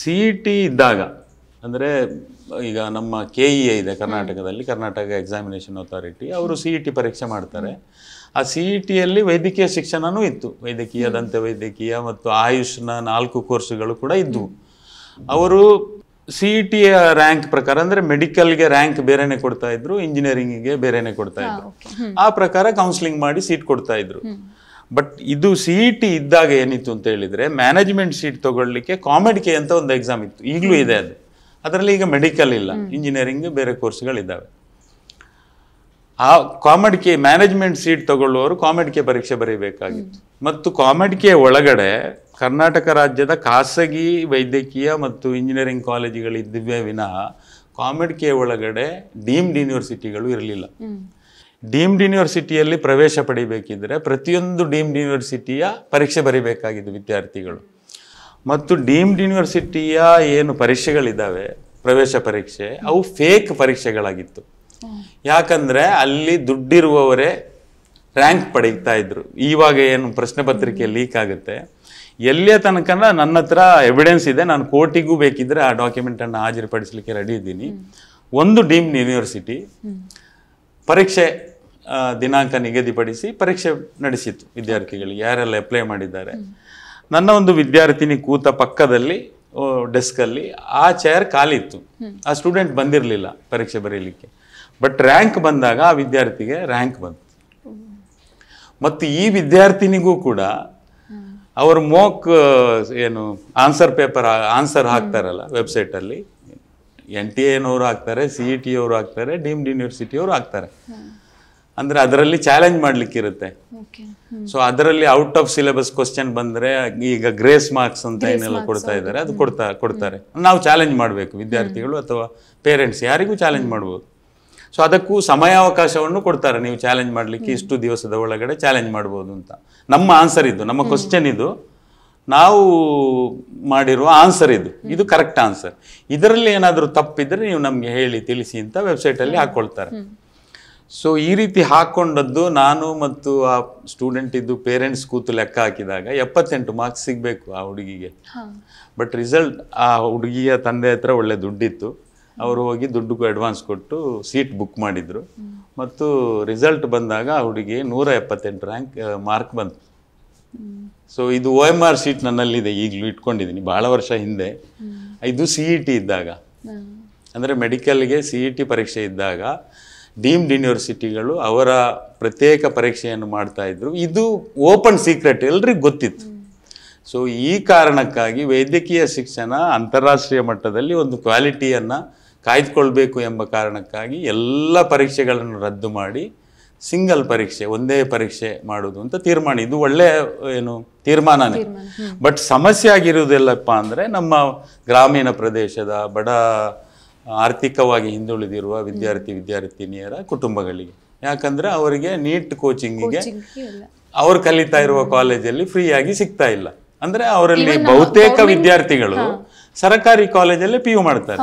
ಸಿ ಇ ಟಿ ಇದ್ದಾಗ ಅಂದರೆ ಈಗ ನಮ್ಮ ಕೆ ಇ ಎ ಇದೆ ಕರ್ನಾಟಕದಲ್ಲಿ ಕರ್ನಾಟಕ ಎಕ್ಸಾಮಿನೇಷನ್ ಅಥಾರಿಟಿ ಅವರು ಸಿ ಇ ಟಿ ಪರೀಕ್ಷೆ ಮಾಡ್ತಾರೆ ಆ ಸಿ ಇ e ಟಿಯಲ್ಲಿ ವೈದ್ಯಕೀಯ ಶಿಕ್ಷಣವೂ ಇತ್ತು ವೈದ್ಯಕೀಯ ದಂತ ವೈದ್ಯಕೀಯ ಮತ್ತು ಆಯುಷ್ನ ನಾಲ್ಕು ಕೋರ್ಸುಗಳು ಕೂಡ ಇದ್ದವು ಅವರು ಸಿ ಇ ಟಿ ರ್ಯಾಂಕ್ ಪ್ರಕಾರ ಅಂದ್ರೆ ಮೆಡಿಕಲ್ಗೆ ರ್ಯಾಂಕ್ ಬೇರೆನೆ ಕೊಡ್ತಾ ಇದ್ರು ಇಂಜಿನಿಯರಿಂಗಿಗೆ ಬೇರೆನೆ ಕೊಡ್ತಾ ಇದ್ರು ಆ ಪ್ರಕಾರ ಕೌನ್ಸಿಲಿಂಗ್ ಮಾಡಿ ಸೀಟ್ ಕೊಡ್ತಾ ಇದ್ರು ಬಟ್ ಇದು ಸಿ ಇ ಟಿ ಇದ್ದಾಗ ಏನಿತ್ತು ಅಂತ ಹೇಳಿದ್ರೆ ಮ್ಯಾನೇಜ್ಮೆಂಟ್ ಸೀಟ್ ತಗೊಳ್ಲಿಕ್ಕೆ ಕಾಮೆಡಿಕೆ ಅಂತ ಒಂದು ಎಕ್ಸಾಮ್ ಇತ್ತು ಈಗಲೂ ಇದೆ ಅದು ಅದರಲ್ಲಿ ಈಗ ಮೆಡಿಕಲ್ ಇಲ್ಲ ಇಂಜಿನಿಯರಿಂಗ್ ಬೇರೆ ಕೋರ್ಸ್ಗಳಿದ್ದಾವೆ ಆ ಕಾಮೆಡಿಕೆ ಮ್ಯಾನೇಜ್ಮೆಂಟ್ ಸೀಟ್ ತಗೊಳ್ಳುವವರು ಕಾಮೆಡಿಕೆ ಪರೀಕ್ಷೆ ಬರೀಬೇಕಾಗಿತ್ತು ಮತ್ತು ಕಾಮೆಡಿಕೆ ಒಳಗಡೆ ಕರ್ನಾಟಕ ರಾಜ್ಯದ ಖಾಸಗಿ ವೈದ್ಯಕೀಯ ಮತ್ತು ಇಂಜಿನಿಯರಿಂಗ್ ಕಾಲೇಜುಗಳಿದ್ದಿವೆ ವಿನಃ ಕಾಮೆಡ್ ಕೆ ಒಳಗಡೆ ಡೀಮ್ಡ್ ಯೂನಿವರ್ಸಿಟಿಗಳು ಇರಲಿಲ್ಲ ಡೀಮ್ಡ್ ಯೂನಿವರ್ಸಿಟಿಯಲ್ಲಿ ಪ್ರವೇಶ ಪಡಿಬೇಕಿದ್ರೆ ಪ್ರತಿಯೊಂದು ಡೀಮ್ಡ್ ಯೂನಿವರ್ಸಿಟಿಯ ಪರೀಕ್ಷೆ ಬರೀಬೇಕಾಗಿದ್ದು ವಿದ್ಯಾರ್ಥಿಗಳು ಮತ್ತು ಡೀಮ್ಡ್ ಯೂನಿವರ್ಸಿಟಿಯ ಏನು ಪರೀಕ್ಷೆಗಳಿದ್ದಾವೆ ಪ್ರವೇಶ ಪರೀಕ್ಷೆ ಅವು ಫೇಕ್ ಪರೀಕ್ಷೆಗಳಾಗಿತ್ತು ಯಾಕಂದರೆ ಅಲ್ಲಿ ದುಡ್ಡಿರುವವರೇ ರ್ಯಾಂಕ್ ಪಡೀತಾ ಇದ್ರು ಇವಾಗ ಏನು ಪ್ರಶ್ನೆ ಪತ್ರಿಕೆ ಲೀಕ್ ಆಗುತ್ತೆ ಎಲ್ಲೇ ತನಕ ನನ್ನ ಹತ್ರ ಎವಿಡೆನ್ಸ್ ಇದೆ ನಾನು ಕೋರ್ಟಿಗೂ ಬೇಕಿದ್ರೆ ಆ ಡಾಕ್ಯುಮೆಂಟನ್ನು ಹಾಜರುಪಡಿಸಲಿಕ್ಕೆ ರೆಡಿ ಇದ್ದೀನಿ ಒಂದು ಡೀಮ್ಡ್ ಯೂನಿವರ್ಸಿಟಿ ಪರೀಕ್ಷೆ ದಿನಾಂಕ ನಿಗದಿಪಡಿಸಿ ಪರೀಕ್ಷೆ ನಡೆಸಿತ್ತು ವಿದ್ಯಾರ್ಥಿಗಳಿಗೆ ಯಾರೆಲ್ಲ ಅಪ್ಲೈ ಮಾಡಿದ್ದಾರೆ ನನ್ನ ಒಂದು ವಿದ್ಯಾರ್ಥಿನಿ ಕೂತ ಪಕ್ಕದಲ್ಲಿ ಡೆಸ್ಕಲ್ಲಿ ಆ ಚೇರ್ ಇತ್ತು ಆ ಸ್ಟೂಡೆಂಟ್ ಬಂದಿರಲಿಲ್ಲ ಪರೀಕ್ಷೆ ಬರೀಲಿಕ್ಕೆ ಬಟ್ ರ್ಯಾಂಕ್ ಬಂದಾಗ ಆ ವಿದ್ಯಾರ್ಥಿಗೆ ರ್ಯಾಂಕ್ ಬಂತು ಮತ್ತು ಈ ವಿದ್ಯಾರ್ಥಿನಿಗೂ ಕೂಡ ಅವರು ಮೋಕ್ ಏನು ಆನ್ಸರ್ ಪೇಪರ್ ಆನ್ಸರ್ ಹಾಕ್ತಾರಲ್ಲ ವೆಬ್ಸೈಟಲ್ಲಿ ಎನ್ ಟಿ ಎನವರು ಹಾಕ್ತಾರೆ ಸಿಇ ಟಿ e ಅವರು ಹಾಕ್ತಾರೆ ಡೀಮ್ಡ್ ಯೂನಿವರ್ಸಿಟಿಯವರು ಹಾಕ್ತಾರೆ ಅಂದರೆ ಅದರಲ್ಲಿ ಚಾಲೆಂಜ್ ಮಾಡಲಿಕ್ಕಿರುತ್ತೆ ಸೊ ಅದರಲ್ಲಿ ಔಟ್ ಆಫ್ ಸಿಲೆಬಸ್ ಕ್ವಶನ್ ಬಂದರೆ ಈಗ ಗ್ರೇಸ್ ಮಾರ್ಕ್ಸ್ ಅಂತ ಏನೆಲ್ಲ ಕೊಡ್ತಾ ಇದ್ದಾರೆ ಅದು ಕೊಡ್ತಾ ಕೊಡ್ತಾರೆ ನಾವು ಚಾಲೆಂಜ್ ಮಾಡಬೇಕು ವಿದ್ಯಾರ್ಥಿಗಳು ಅಥವಾ ಪೇರೆಂಟ್ಸ್ ಯಾರಿಗೂ ಚಾಲೆಂಜ್ ಮಾಡ್ಬೋದು ಸೊ ಅದಕ್ಕೂ ಸಮಯಾವಕಾಶವನ್ನು ಕೊಡ್ತಾರೆ ನೀವು ಚಾಲೆಂಜ್ ಮಾಡಲಿಕ್ಕೆ ಇಷ್ಟು ದಿವಸದ ಒಳಗಡೆ ಚಾಲೆಂಜ್ ಮಾಡ್ಬೋದು ಅಂತ ನಮ್ಮ ಆನ್ಸರ್ ಇದು ನಮ್ಮ ಕ್ವಶನ್ ಇದು ನಾವು ಮಾಡಿರುವ ಆನ್ಸರ್ ಇದು ಇದು ಕರೆಕ್ಟ್ ಆನ್ಸರ್ ಇದರಲ್ಲಿ ಏನಾದರೂ ತಪ್ಪಿದ್ರೆ ನೀವು ನಮಗೆ ಹೇಳಿ ತಿಳಿಸಿ ಅಂತ ವೆಬ್ಸೈಟಲ್ಲಿ ಹಾಕ್ಕೊಳ್ತಾರೆ ಸೊ ಈ ರೀತಿ ಹಾಕ್ಕೊಂಡದ್ದು ನಾನು ಮತ್ತು ಆ ಸ್ಟೂಡೆಂಟ್ ಇದ್ದು ಪೇರೆಂಟ್ಸ್ ಕೂತು ಲೆಕ್ಕ ಹಾಕಿದಾಗ ಎಪ್ಪತ್ತೆಂಟು ಮಾರ್ಕ್ಸ್ ಸಿಗಬೇಕು ಆ ಹುಡುಗಿಗೆ ಬಟ್ ರಿಸಲ್ಟ್ ಆ ಹುಡುಗಿಯ ತಂದೆ ಹತ್ರ ಒಳ್ಳೆ ದುಡ್ಡಿತ್ತು ಅವರು ಹೋಗಿ ದುಡ್ಡುಗೂ ಅಡ್ವಾನ್ಸ್ ಕೊಟ್ಟು ಸೀಟ್ ಬುಕ್ ಮಾಡಿದರು ಮತ್ತು ರಿಸಲ್ಟ್ ಬಂದಾಗ ಆ ಹುಡುಗಿ ನೂರ ಎಪ್ಪತ್ತೆಂಟು ರ್ಯಾಂಕ್ ಮಾರ್ಕ್ ಬಂತು ಸೊ ಇದು ಓ ಎಮ್ ಆರ್ ಸೀಟ್ ನನ್ನಲ್ಲಿದೆ ಈಗಲೂ ಇಟ್ಕೊಂಡಿದ್ದೀನಿ ಭಾಳ ವರ್ಷ ಹಿಂದೆ ಇದು ಸಿ ಇ ಟಿ ಇದ್ದಾಗ ಅಂದರೆ ಮೆಡಿಕಲ್ಗೆ ಸಿ ಇ ಟಿ ಪರೀಕ್ಷೆ ಇದ್ದಾಗ ಡೀಮ್ಡ್ ಯೂನಿವರ್ಸಿಟಿಗಳು ಅವರ ಪ್ರತ್ಯೇಕ ಪರೀಕ್ಷೆಯನ್ನು ಮಾಡ್ತಾಯಿದ್ರು ಇದು ಓಪನ್ ಸೀಕ್ರೆಟ್ ಎಲ್ರಿಗೂ ಗೊತ್ತಿತ್ತು ಸೊ ಈ ಕಾರಣಕ್ಕಾಗಿ ವೈದ್ಯಕೀಯ ಶಿಕ್ಷಣ ಅಂತಾರಾಷ್ಟ್ರೀಯ ಮಟ್ಟದಲ್ಲಿ ಒಂದು ಕ್ವಾಲಿಟಿಯನ್ನು ಕಾಯ್ದುಕೊಳ್ಬೇಕು ಎಂಬ ಕಾರಣಕ್ಕಾಗಿ ಎಲ್ಲ ಪರೀಕ್ಷೆಗಳನ್ನು ರದ್ದು ಮಾಡಿ ಸಿಂಗಲ್ ಪರೀಕ್ಷೆ ಒಂದೇ ಪರೀಕ್ಷೆ ಮಾಡೋದು ಅಂತ ತೀರ್ಮಾನ ಇದು ಒಳ್ಳೆಯ ಏನು ತೀರ್ಮಾನನೇ ಬಟ್ ಸಮಸ್ಯೆ ಆಗಿರುವುದೆಲ್ಲಪ್ಪ ಅಂದರೆ ನಮ್ಮ ಗ್ರಾಮೀಣ ಪ್ರದೇಶದ ಬಡ ಆರ್ಥಿಕವಾಗಿ ಹಿಂದುಳಿದಿರುವ ವಿದ್ಯಾರ್ಥಿ ವಿದ್ಯಾರ್ಥಿನಿಯರ ಕುಟುಂಬಗಳಿಗೆ ಯಾಕಂದರೆ ಅವರಿಗೆ ನೀಟ್ ಕೋಚಿಂಗಿಗೆ ಅವ್ರು ಕಲಿತಾ ಇರುವ ಕಾಲೇಜಲ್ಲಿ ಫ್ರೀಯಾಗಿ ಸಿಗ್ತಾ ಇಲ್ಲ ಅಂದರೆ ಅವರಲ್ಲಿ ಬಹುತೇಕ ವಿದ್ಯಾರ್ಥಿಗಳು ಸರ್ಕಾರಿ ಕಾಲೇಜಲ್ಲಿ ಪಿ ಯು ಮಾಡ್ತಾರೆ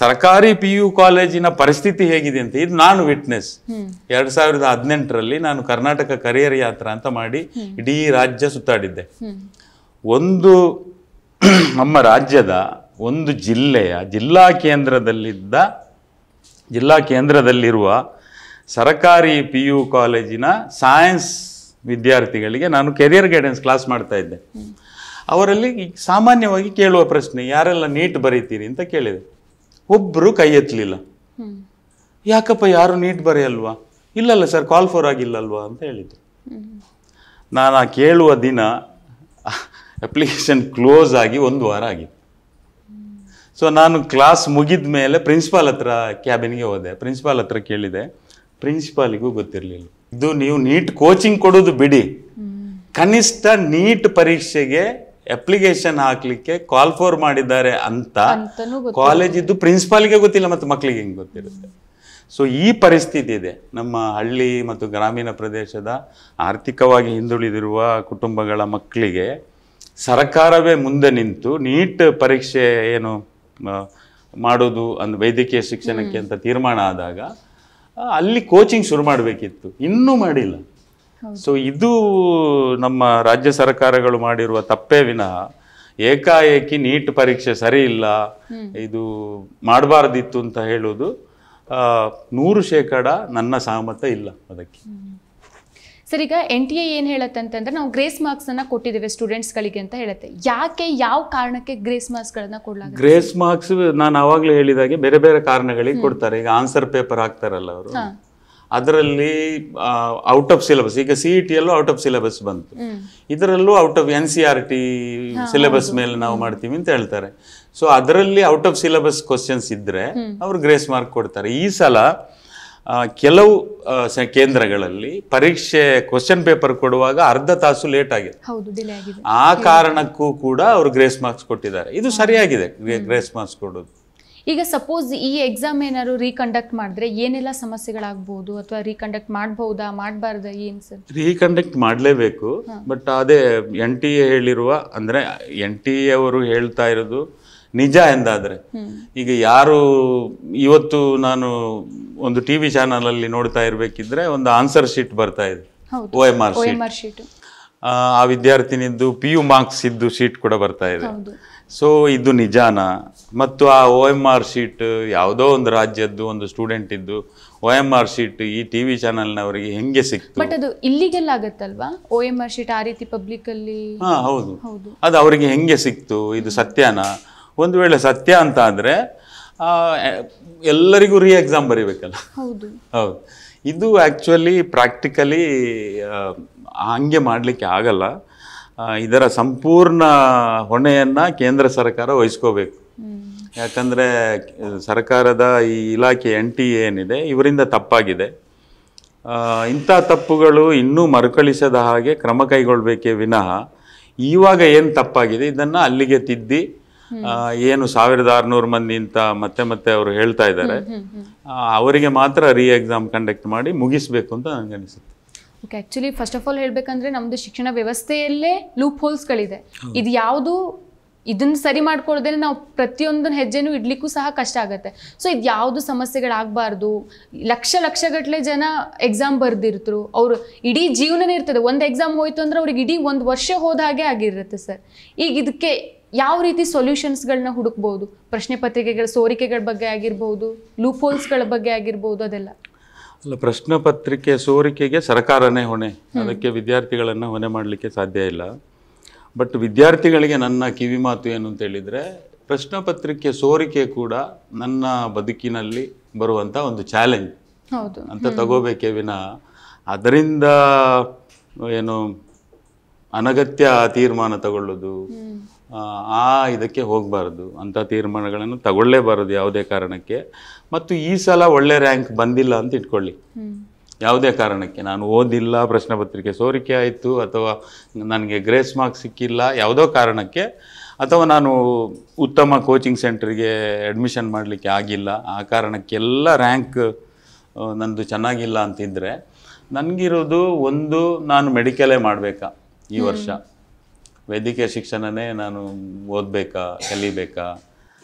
ಸರ್ಕಾರಿ ಪಿ ಯು ಕಾಲೇಜಿನ ಪರಿಸ್ಥಿತಿ ಹೇಗಿದೆ ಅಂತ ಇದು ನಾನು ವಿಟ್ನೆಸ್ ಎರಡ್ ಸಾವಿರದ ಹದಿನೆಂಟರಲ್ಲಿ ನಾನು ಕರ್ನಾಟಕ ಕರಿಯರ್ ಯಾತ್ರ ಅಂತ ಮಾಡಿ ಇಡೀ ರಾಜ್ಯ ಸುತ್ತಾಡಿದ್ದೆ ಒಂದು ನಮ್ಮ ರಾಜ್ಯದ ಒಂದು ಜಿಲ್ಲೆಯ ಜಿಲ್ಲಾ ಕೇಂದ್ರದಲ್ಲಿದ್ದ ಜಿಲ್ಲಾ ಕೇಂದ್ರದಲ್ಲಿರುವ ಸರಕಾರಿ ಪಿ ಯು ಕಾಲೇಜಿನ ಸೈನ್ಸ್ ವಿದ್ಯಾರ್ಥಿಗಳಿಗೆ ನಾನು ಕೆರಿಯರ್ ಗೈಡೆನ್ಸ್ ಕ್ಲಾಸ್ ಮಾಡ್ತಾ ಇದ್ದೆ ಅವರಲ್ಲಿ ಸಾಮಾನ್ಯವಾಗಿ ಕೇಳುವ ಪ್ರಶ್ನೆ ಯಾರೆಲ್ಲ ನೀಟ್ ಬರೀತೀರಿ ಅಂತ ಕೇಳಿದೆ ಒಬ್ಬರು ಕೈ ಎತ್ತಲಿಲ್ಲ ಯಾಕಪ್ಪ ಯಾರು ನೀಟ್ ಬರೆಯಲ್ವಾ ಇಲ್ಲಲ್ಲ ಸರ್ ಕಾಲ್ ಫೋರ್ ಆಗಿಲ್ಲಲ್ವಾ ಅಂತ ಹೇಳಿದ್ರು ನಾನು ಆ ಕೇಳುವ ದಿನ ಅಪ್ಲಿಕೇಶನ್ ಕ್ಲೋಸ್ ಆಗಿ ಒಂದು ವಾರ ಆಗಿತ್ತು ಸೊ ನಾನು ಕ್ಲಾಸ್ ಮುಗಿದ ಮೇಲೆ ಪ್ರಿನ್ಸಿಪಾಲ್ ಹತ್ರ ಕ್ಯಾಬಿನ್ಗೆ ಹೋದೆ ಪ್ರಿನ್ಸಿಪಾಲ್ ಹತ್ರ ಕೇಳಿದೆ ಪ್ರಿನ್ಸಿಪಾಲಿಗೂ ಗೊತ್ತಿರಲಿಲ್ಲ ಇದು ನೀವು ನೀಟ್ ಕೋಚಿಂಗ್ ಕೊಡೋದು ಬಿಡಿ ಕನಿಷ್ಠ ನೀಟ್ ಪರೀಕ್ಷೆಗೆ ಅಪ್ಲಿಕೇಶನ್ ಹಾಕ್ಲಿಕ್ಕೆ ಕಾಲ್ ಫೋರ್ ಮಾಡಿದ್ದಾರೆ ಅಂತ ಕಾಲೇಜ್ ಇದ್ದು ಪ್ರಿನ್ಸಿಪಾಲ್ಗೆ ಗೊತ್ತಿಲ್ಲ ಮತ್ತು ಮಕ್ಕಳಿಗೆ ಹೆಂಗೆ ಗೊತ್ತಿರುತ್ತೆ ಸೊ ಈ ಪರಿಸ್ಥಿತಿ ಇದೆ ನಮ್ಮ ಹಳ್ಳಿ ಮತ್ತು ಗ್ರಾಮೀಣ ಪ್ರದೇಶದ ಆರ್ಥಿಕವಾಗಿ ಹಿಂದುಳಿದಿರುವ ಕುಟುಂಬಗಳ ಮಕ್ಕಳಿಗೆ ಸರ್ಕಾರವೇ ಮುಂದೆ ನಿಂತು ನೀಟ್ ಪರೀಕ್ಷೆ ಏನು ಮಾಡೋದು ಅಂದ್ ವೈದ್ಯಕೀಯ ಶಿಕ್ಷಣಕ್ಕೆ ಅಂತ ತೀರ್ಮಾನ ಆದಾಗ ಅಲ್ಲಿ ಕೋಚಿಂಗ್ ಶುರು ಮಾಡಬೇಕಿತ್ತು ಇನ್ನೂ ಮಾಡಿಲ್ಲ ಸೊ ಇದು ನಮ್ಮ ರಾಜ್ಯ ಸರ್ಕಾರಗಳು ಮಾಡಿರುವ ತಪ್ಪೇ ವಿನ ಏಕಾಏಕಿ ನೀಟ್ ಪರೀಕ್ಷೆ ಸರಿ ಇಲ್ಲ ಇದು ಮಾಡಬಾರ್ದಿತ್ತು ಅಂತ ಹೇಳೋದು ನೂರು ಶೇಕಡ ನನ್ನ ಸಹಮತ ಇಲ್ಲ ಅದಕ್ಕೆ ಸರ್ ಈಗ ಎನ್ ಟಿ ಎ ಏನು ಹೇಳುತ್ತೆ ಅಂತಂದ್ರೆ ನಾವು ಗ್ರೇಸ್ ಮಾರ್ಕ್ಸ್ ಅನ್ನ ಕೊಟ್ಟಿದ್ದೇವೆ ಸ್ಟೂಡೆಂಟ್ಸ್ಗಳಿಗೆ ಅಂತ ಹೇಳುತ್ತೆ ಯಾಕೆ ಯಾವ ಕಾರಣಕ್ಕೆ ಗ್ರೇಸ್ ಗಳನ್ನ ಕೊಡಲಾಗ ಗ್ರೇಸ್ ಮಾರ್ಕ್ಸ್ ನಾನು ಆವಾಗಲೇ ಹೇಳಿದಾಗೆ ಬೇರೆ ಬೇರೆ ಕಾರಣಗಳಿಗೆ ಕೊಡ್ತಾರೆ ಈಗ ಆನ್ಸರ್ ಪೇಪರ್ ಹಾಕ್ತಾರಲ್ಲ ಅವರು ಅದರಲ್ಲಿ ಔಟ್ ಆಫ್ ಸಿಲೆಬಸ್ ಈಗ ಸಿ ಇ ಟಿಯಲ್ಲೂ ಔಟ್ ಆಫ್ ಸಿಲೆಬಸ್ ಬಂತು ಇದರಲ್ಲೂ out of N C R T syllabus ಮೇಲೆ ನಾವು ಮಾಡ್ತೀವಿ ಅಂತ ಹೇಳ್ತಾರೆ ಸೊ ಅದರಲ್ಲಿ ಔಟ್ ಆಫ್ ಸಿಲೆಬಸ್ ಕ್ವಶನ್ಸ್ ಇದ್ದರೆ ಅವರು ಗ್ರೇಸ್ ಮಾರ್ಕ್ ಕೊಡ್ತಾರೆ ಈ ಸಲ ಕೆಲವು ಕೇಂದ್ರಗಳಲ್ಲಿ ಪರೀಕ್ಷೆ ಕ್ವಶನ್ ಪೇಪರ್ ಕೊಡುವಾಗ ಅರ್ಧ ತಾಸು ಲೇಟ್ ಆಗಿದೆ ಆ ಕಾರಣಕ್ಕೂ ಕೂಡ ಅವರು ಗ್ರೇಸ್ ಮಾರ್ಕ್ಸ್ ಕೊಟ್ಟಿದ್ದಾರೆ ಇದು ಸರಿಯಾಗಿದೆ ಗ್ರೇಸ್ ಮಾರ್ಕ್ಸ್ ಕೊಡೋದು ಈಗ ಸಪೋಸ್ ಈ ಎಕ್ಸಾಮ್ ಏನಾದ್ರು ರೀಕಂಡಕ್ಟ್ ಮಾಡಿದ್ರೆ ಏನೆಲ್ಲ ಸಮಸ್ಯೆಗಳಾಗ್ಬಹುದು ಅಥವಾ ರೀಕಂಡಕ್ಟ್ ಮಾಡಬಹುದಾ ಮಾಡಬಾರ್ದ ಏನ್ ಸರ್ ರೀಕಂಡಕ್ಟ್ ಮಾಡಲೇಬೇಕು ಬಟ್ ಅದೇ ಎನ್ ಟಿ ಎ ಹೇಳಿರುವ ಅಂದ್ರೆ ಎನ್ ಟಿ ಎ ಅವರು ಹೇಳ್ತಾ ಇರೋದು ನಿಜ ಎಂದಾದ್ರೆ ಈಗ ಯಾರು ಇವತ್ತು ನಾನು ಒಂದು ಟಿ ವಿ ಅಲ್ಲಿ ನೋಡ್ತಾ ಇರಬೇಕಿದ್ರೆ ಒಂದು ಆನ್ಸರ್ ಶೀಟ್ ಬರ್ತಾ ಇದೆ ಒ ಎಮ್ ಆರ್ ಶೀಟ್ ಆ ವಿದ್ಯಾರ್ಥಿನಿದ್ದು ಪಿ ಯು ಮಾರ್ಕ್ಸ್ ಇದ್ದು ಶೀಟ್ ಕೂಡ ಬರ್ತಾ ಇದೆ ಸೊ ಇದು ನಿಜಾನ ಮತ್ತು ಆ ಓ ಎಮ್ ಆರ್ ಶೀಟ್ ಯಾವುದೋ ಒಂದು ರಾಜ್ಯದ್ದು ಒಂದು ಸ್ಟೂಡೆಂಟ್ ಇದ್ದು ಓ ಎಮ್ ಆರ್ ಶೀಟ್ ಈ ಟಿ ವಿ ಚಾನಲ್ನವರಿಗೆ ಹೆಂಗೆ ಸಿಕ್ತು ಬಟ್ ಅದು ಇಲ್ಲಿಗೆಲ್ಲ ಆಗತ್ತಲ್ವಾ ಒ ಎಮ್ ಆರ್ ಶೀಟ್ ಆ ರೀತಿ ಪಬ್ಲಿಕ್ ಅಲ್ಲಿ ಹಾ ಹೌದು ಅದು ಅವರಿಗೆ ಹೆಂಗೆ ಸಿಕ್ತು ಇದು ಸತ್ಯನ ಒಂದು ವೇಳೆ ಸತ್ಯ ಅಂತ ಆದರೆ ಎಲ್ಲರಿಗೂ ರೀ ಎಕ್ಸಾಮ್ ಬರೀಬೇಕಲ್ಲ ಹೌದು ಹೌದು ಇದು ಆಕ್ಚುಲಿ ಪ್ರಾಕ್ಟಿಕಲಿ ಹಂಗೆ ಮಾಡಲಿಕ್ಕೆ ಆಗಲ್ಲ ಇದರ ಸಂಪೂರ್ಣ ಹೊಣೆಯನ್ನು ಕೇಂದ್ರ ಸರ್ಕಾರ ವಹಿಸ್ಕೋಬೇಕು ಯಾಕಂದರೆ ಸರ್ಕಾರದ ಈ ಇಲಾಖೆ ಎನ್ ಟಿ ಏನಿದೆ ಇವರಿಂದ ತಪ್ಪಾಗಿದೆ ಇಂಥ ತಪ್ಪುಗಳು ಇನ್ನೂ ಮರುಕಳಿಸದ ಹಾಗೆ ಕ್ರಮ ಕೈಗೊಳ್ಳಬೇಕೇ ವಿನಃ ಇವಾಗ ಏನು ತಪ್ಪಾಗಿದೆ ಇದನ್ನು ಅಲ್ಲಿಗೆ ತಿದ್ದಿ ಏನು ಸಾವಿರದ ಆರುನೂರು ಮಂದಿ ಅಂತ ಮತ್ತೆ ಮತ್ತೆ ಅವರು ಹೇಳ್ತಾ ಇದ್ದಾರೆ ಅವರಿಗೆ ಮಾತ್ರ ರೀ ಎಕ್ಸಾಮ್ ಕಂಡಕ್ಟ್ ಮಾಡಿ ಮುಗಿಸ್ಬೇಕು ಅಂತ ನನಗನಿಸುತ್ತೆ okay actually first of all ಹೇಳಬೇಕಂದ್ರೆ ನಮ್ಮದು ಶಿಕ್ಷಣ ವ್ಯವಸ್ಥೆಯಲ್ಲೇ ಲೂಪ್ ಹೋಲ್ಸ್ಗಳಿದೆ ಇದು ಯಾವುದು ಇದನ್ನು ಸರಿ ಮಾಡ್ಕೊಳ್ದೇ ನಾವು ಪ್ರತಿಯೊಂದನ್ನು ಹೆಜ್ಜೆನೂ ಇಡ್ಲಿಕ್ಕೂ ಸಹ ಕಷ್ಟ ಆಗುತ್ತೆ ಸೊ ಇದು ಯಾವುದು ಸಮಸ್ಯೆಗಳಾಗಬಾರ್ದು ಲಕ್ಷ ಗಟ್ಟಲೆ ಜನ ಎಕ್ಸಾಮ್ ಬರೆದಿರ್ತರು ಅವರು ಇಡೀ ಜೀವನನೇ ಇರ್ತದೆ ಒಂದು ಎಕ್ಸಾಮ್ ಹೋಯಿತು ಅಂದರೆ ಅವ್ರಿಗೆ ಇಡೀ ಒಂದು ವರ್ಷ ಹೋದ ಹಾಗೆ ಆಗಿರುತ್ತೆ ಸರ್ ಈಗ ಇದಕ್ಕೆ ಯಾವ ರೀತಿ ಸೊಲ್ಯೂಷನ್ಸ್ಗಳನ್ನ ಹುಡುಕ್ಬೋದು ಪ್ರಶ್ನೆ ಪತ್ರಿಕೆಗಳ ಸೋರಿಕೆಗಳ ಬಗ್ಗೆ ಆಗಿರ್ಬೋದು ಲೂಪ್ ಹೋಲ್ಸ್ಗಳ ಬಗ್ಗೆ ಆಗಿರ್ಬೋದು ಅದೆಲ್ಲ ಅಲ್ಲ ಪ್ರಶ್ನೆ ಪತ್ರಿಕೆ ಸೋರಿಕೆಗೆ ಸರ್ಕಾರನೇ ಹೊಣೆ ಅದಕ್ಕೆ ವಿದ್ಯಾರ್ಥಿಗಳನ್ನು ಹೊಣೆ ಮಾಡಲಿಕ್ಕೆ ಸಾಧ್ಯ ಇಲ್ಲ ಬಟ್ ವಿದ್ಯಾರ್ಥಿಗಳಿಗೆ ನನ್ನ ಕಿವಿ ಮಾತು ಏನು ಅಂತ ಹೇಳಿದರೆ ಪ್ರಶ್ನೆ ಪತ್ರಿಕೆ ಸೋರಿಕೆ ಕೂಡ ನನ್ನ ಬದುಕಿನಲ್ಲಿ ಬರುವಂಥ ಒಂದು ಚಾಲೆಂಜ್ ಅಂತ ತಗೋಬೇಕೇ ವಿನ ಅದರಿಂದ ಏನು ಅನಗತ್ಯ ತೀರ್ಮಾನ ತಗೊಳ್ಳೋದು ಆ ಇದಕ್ಕೆ ಹೋಗಬಾರ್ದು ಅಂಥ ತೀರ್ಮಾನಗಳನ್ನು ತಗೊಳ್ಳೇಬಾರದು ಯಾವುದೇ ಕಾರಣಕ್ಕೆ ಮತ್ತು ಈ ಸಲ ಒಳ್ಳೆ ರ್ಯಾಂಕ್ ಬಂದಿಲ್ಲ ಅಂತ ಇಟ್ಕೊಳ್ಳಿ ಯಾವುದೇ ಕಾರಣಕ್ಕೆ ನಾನು ಓದಿಲ್ಲ ಪ್ರಶ್ನೆ ಪತ್ರಿಕೆ ಸೋರಿಕೆ ಆಯಿತು ಅಥವಾ ನನಗೆ ಗ್ರೇಸ್ ಮಾರ್ಕ್ಸ್ ಸಿಕ್ಕಿಲ್ಲ ಯಾವುದೋ ಕಾರಣಕ್ಕೆ ಅಥವಾ ನಾನು ಉತ್ತಮ ಕೋಚಿಂಗ್ ಸೆಂಟ್ರಿಗೆ ಅಡ್ಮಿಷನ್ ಮಾಡಲಿಕ್ಕೆ ಆಗಿಲ್ಲ ಆ ಕಾರಣಕ್ಕೆಲ್ಲ ರ್ಯಾಂಕ್ ನಂದು ಚೆನ್ನಾಗಿಲ್ಲ ಅಂತಿದ್ದರೆ ನನಗಿರೋದು ಒಂದು ನಾನು ಮೆಡಿಕಲೇ ಮಾಡಬೇಕಾ ಈ ವರ್ಷ ವೈದ್ಯಕೀಯ ಶಿಕ್ಷಣನೇ ನಾನು ಓದಬೇಕಾ ಕಲಿಬೇಕಾ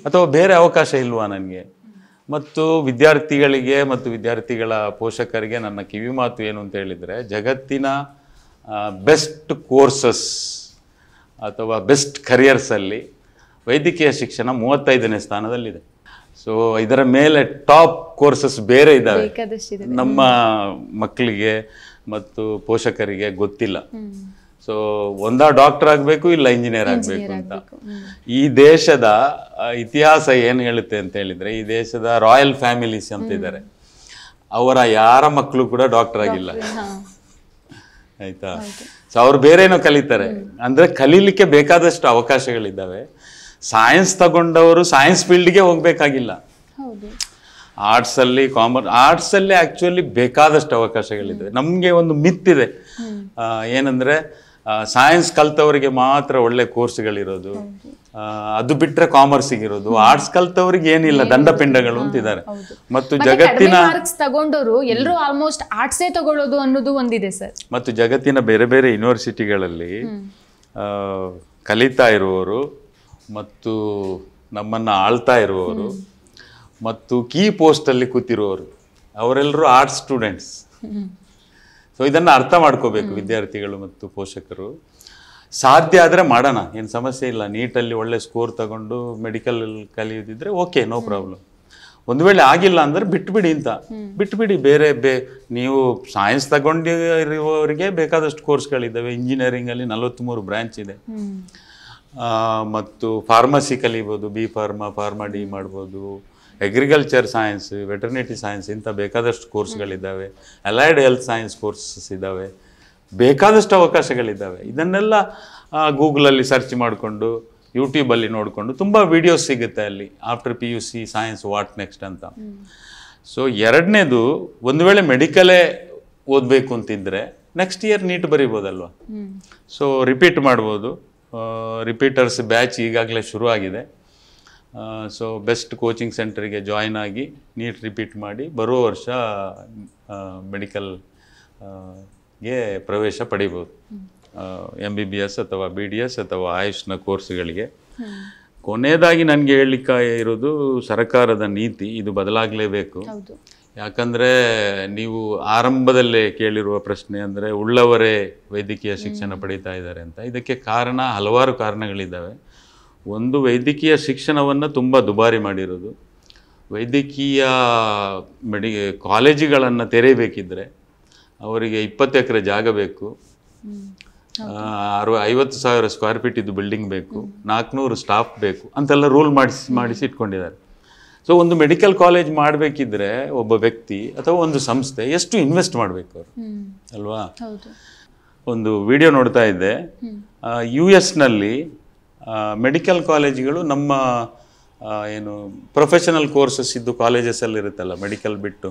ಅಥವಾ ಬೇರೆ ಅವಕಾಶ ಇಲ್ವಾ ನನಗೆ ಮತ್ತು ವಿದ್ಯಾರ್ಥಿಗಳಿಗೆ ಮತ್ತು ವಿದ್ಯಾರ್ಥಿಗಳ ಪೋಷಕರಿಗೆ ನನ್ನ ಕಿವಿಮಾತು ಏನು ಅಂತ ಹೇಳಿದರೆ ಜಗತ್ತಿನ ಬೆಸ್ಟ್ ಕೋರ್ಸಸ್ ಅಥವಾ ಬೆಸ್ಟ್ ಕರಿಯರ್ಸಲ್ಲಿ ವೈದ್ಯಕೀಯ ಶಿಕ್ಷಣ ಮೂವತ್ತೈದನೇ ಸ್ಥಾನದಲ್ಲಿದೆ ಸೊ ಇದರ ಮೇಲೆ ಟಾಪ್ ಕೋರ್ಸಸ್ ಬೇರೆ ಇದ್ದಾವೆ ನಮ್ಮ ಮಕ್ಕಳಿಗೆ ಮತ್ತು ಪೋಷಕರಿಗೆ ಗೊತ್ತಿಲ್ಲ ಸೊ ಒಂದ ಡಾಕ್ಟರ್ ಆಗಬೇಕು ಇಲ್ಲ ಇಂಜಿನಿಯರ್ ಆಗ್ಬೇಕು ಅಂತ ಈ ದೇಶದ ಇತಿಹಾಸ ಏನು ಹೇಳುತ್ತೆ ಅಂತ ಹೇಳಿದ್ರೆ ಈ ದೇಶದ ರಾಯಲ್ ಫ್ಯಾಮಿಲೀಸ್ ಅಂತ ಇದ್ದಾರೆ ಅವರ ಯಾರ ಮಕ್ಕಳು ಕೂಡ ಡಾಕ್ಟರ್ ಆಗಿಲ್ಲ ಆಯ್ತಾ ಸೊ ಅವ್ರು ಬೇರೆನೋ ಕಲಿತಾರೆ ಅಂದ್ರೆ ಕಲೀಲಿಕ್ಕೆ ಬೇಕಾದಷ್ಟು ಅವಕಾಶಗಳಿದ್ದಾವೆ ಸೈನ್ಸ್ ತಗೊಂಡವರು ಸೈನ್ಸ್ ಫೀಲ್ಡ್ಗೆ ಹೋಗ್ಬೇಕಾಗಿಲ್ಲ ಆರ್ಟ್ಸಲ್ಲಿ ಕಾಮರ್ಸ್ ಅಲ್ಲಿ ಆಕ್ಚುಲಿ ಬೇಕಾದಷ್ಟು ಅವಕಾಶಗಳಿದ್ದಾವೆ ನಮ್ಗೆ ಒಂದು ಇದೆ ಏನಂದ್ರೆ ಸೈನ್ಸ್ ಕಲ್ತವರಿಗೆ ಮಾತ್ರ ಒಳ್ಳೆ ಕೋರ್ಸ್ಗಳಿರೋದು ಅದು ಬಿಟ್ರೆ ಕಾಮರ್ಸ್ ಇರೋದು ಆರ್ಟ್ಸ್ ಕಲ್ತವ್ರಿಗೆ ಏನಿಲ್ಲ ದಂಡಪಿಂಡಗಳು ಅಂತಿದ್ದಾರೆ ಮತ್ತು ಜಗತ್ತಿನ ತಗೊಂಡವರು ಎಲ್ಲರೂ ಆಲ್ಮೋಸ್ಟ್ ಆರ್ಟ್ಸೇ ತಗೊಳ್ಳೋದು ಅನ್ನೋದು ಒಂದಿದೆ ಸರ್ ಮತ್ತು ಜಗತ್ತಿನ ಬೇರೆ ಬೇರೆ ಯೂನಿವರ್ಸಿಟಿಗಳಲ್ಲಿ ಕಲಿತಾ ಇರುವವರು ಮತ್ತು ನಮ್ಮನ್ನು ಆಳ್ತಾ ಇರುವವರು ಮತ್ತು ಕೀ ಪೋಸ್ಟಲ್ಲಿ ಕೂತಿರುವವರು ಅವರೆಲ್ಲರೂ ಆರ್ಟ್ಸ್ ಸ್ಟೂಡೆಂಟ್ಸ್ ಸೊ ಇದನ್ನು ಅರ್ಥ ಮಾಡ್ಕೋಬೇಕು ವಿದ್ಯಾರ್ಥಿಗಳು ಮತ್ತು ಪೋಷಕರು ಸಾಧ್ಯ ಆದರೆ ಮಾಡೋಣ ಏನು ಸಮಸ್ಯೆ ಇಲ್ಲ ನೀಟಲ್ಲಿ ಒಳ್ಳೆ ಸ್ಕೋರ್ ತಗೊಂಡು ಮೆಡಿಕಲ್ ಕಲಿಯೋದಿದ್ರೆ ಓಕೆ ನೋ ಪ್ರಾಬ್ಲಮ್ ಒಂದು ವೇಳೆ ಆಗಿಲ್ಲ ಅಂದರೆ ಬಿಟ್ಬಿಡಿ ಅಂತ ಬಿಟ್ಬಿಡಿ ಬೇರೆ ಬೇ ನೀವು ಸೈನ್ಸ್ ತಗೊಂಡಿರುವವರಿಗೆ ಬೇಕಾದಷ್ಟು ಕೋರ್ಸ್ಗಳಿದ್ದಾವೆ ಇಂಜಿನಿಯರಿಂಗಲ್ಲಿ ನಲವತ್ತ್ಮೂರು ಬ್ರ್ಯಾಂಚ್ ಇದೆ ಮತ್ತು ಫಾರ್ಮಸಿ ಕಲಿಬೋದು ಬಿ ಫಾರ್ಮಾ ಫಾರ್ಮಾ ಡಿ ಮಾಡ್ಬೋದು ಅಗ್ರಿಕಲ್ಚರ್ ಸೈನ್ಸ್ ವೆಟರ್ನಿಟಿ ಸೈನ್ಸ್ ಇಂಥ ಬೇಕಾದಷ್ಟು ಕೋರ್ಸ್ಗಳಿದ್ದಾವೆ ಅಲೈಡ್ ಹೆಲ್ತ್ ಸೈನ್ಸ್ ಕೋರ್ಸಸ್ ಇದ್ದಾವೆ ಬೇಕಾದಷ್ಟು ಅವಕಾಶಗಳಿದ್ದಾವೆ ಇದನ್ನೆಲ್ಲ ಗೂಗಲಲ್ಲಿ ಸರ್ಚ್ ಮಾಡಿಕೊಂಡು ಯೂಟ್ಯೂಬಲ್ಲಿ ನೋಡಿಕೊಂಡು ತುಂಬ ವೀಡಿಯೋಸ್ ಸಿಗುತ್ತೆ ಅಲ್ಲಿ after P U C science what next ಅಂತ ಸೊ ಎರಡನೇದು ಒಂದು ವೇಳೆ ಮೆಡಿಕಲೇ ಓದಬೇಕು ಅಂತಿದ್ರೆ ನೆಕ್ಸ್ಟ್ ಇಯರ್ ನೀಟ್ ಬರಿಬೋದಲ್ವ ಸೊ ರಿಪೀಟ್ ಮಾಡ್ಬೋದು ರಿಪೀಟರ್ಸ್ ಬ್ಯಾಚ್ ಈಗಾಗಲೇ ಶುರುವಾಗಿದೆ ಸೊ ಬೆಸ್ಟ್ ಕೋಚಿಂಗ್ ಸೆಂಟರಿಗೆ ಜಾಯ್ನ್ ಆಗಿ ನೀಟ್ ರಿಪೀಟ್ ಮಾಡಿ ಬರೋ ವರ್ಷ ಮೆಡಿಕಲ್ಗೆ ಪ್ರವೇಶ ಪಡಿಬೋದು ಎಮ್ ಬಿ ಬಿ ಎಸ್ ಅಥವಾ ಬಿ ಡಿ ಎಸ್ ಅಥವಾ ಆಯುಷ್ನ ಕೋರ್ಸ್ಗಳಿಗೆ ಕೊನೆಯದಾಗಿ ನನಗೆ ಹೇಳಲಿಕ್ಕೆ ಇರೋದು ಸರ್ಕಾರದ ನೀತಿ ಇದು ಬದಲಾಗಲೇಬೇಕು ಯಾಕಂದರೆ ನೀವು ಆರಂಭದಲ್ಲೇ ಕೇಳಿರುವ ಪ್ರಶ್ನೆ ಅಂದರೆ ಉಳ್ಳವರೇ ವೈದ್ಯಕೀಯ ಶಿಕ್ಷಣ ಪಡೀತಾ ಇದ್ದಾರೆ ಅಂತ ಇದಕ್ಕೆ ಕಾರಣ ಹಲವಾರು ಕಾರಣಗಳಿದ್ದಾವೆ ಒಂದು ವೈದ್ಯಕೀಯ ಶಿಕ್ಷಣವನ್ನು ತುಂಬ ದುಬಾರಿ ಮಾಡಿರೋದು ವೈದ್ಯಕೀಯ ಮೆಡಿ ಕಾಲೇಜುಗಳನ್ನು ತೆರೆಯಬೇಕಿದ್ರೆ ಅವರಿಗೆ ಇಪ್ಪತ್ತು ಎಕರೆ ಜಾಗ ಬೇಕು ಅರವ ಐವತ್ತು ಸಾವಿರ ಸ್ಕ್ವೇರ್ ಫೀಟ್ ಇದು ಬಿಲ್ಡಿಂಗ್ ಬೇಕು ನಾಲ್ಕುನೂರು ಸ್ಟಾಫ್ ಬೇಕು ಅಂತೆಲ್ಲ ರೂಲ್ ಮಾಡಿಸಿ ಮಾಡಿಸಿ ಇಟ್ಕೊಂಡಿದ್ದಾರೆ ಸೊ ಒಂದು ಮೆಡಿಕಲ್ ಕಾಲೇಜ್ ಮಾಡಬೇಕಿದ್ರೆ ಒಬ್ಬ ವ್ಯಕ್ತಿ ಅಥವಾ ಒಂದು ಸಂಸ್ಥೆ ಎಷ್ಟು ಇನ್ವೆಸ್ಟ್ ಮಾಡಬೇಕು ಅವರು ಅಲ್ವಾ ಒಂದು ವಿಡಿಯೋ ನೋಡ್ತಾ ಇದ್ದೆ ಯು ಎಸ್ನಲ್ಲಿ ಮೆಡಿಕಲ್ ಕಾಲೇಜ್ಗಳು ನಮ್ಮ ಏನು ಪ್ರೊಫೆಷನಲ್ ಕೋರ್ಸಸ್ ಇದ್ದು ಕಾಲೇಜಸ್ ಅಲ್ಲಿ ಇರುತ್ತಲ್ಲ ಮೆಡಿಕಲ್ ಬಿಟ್ಟು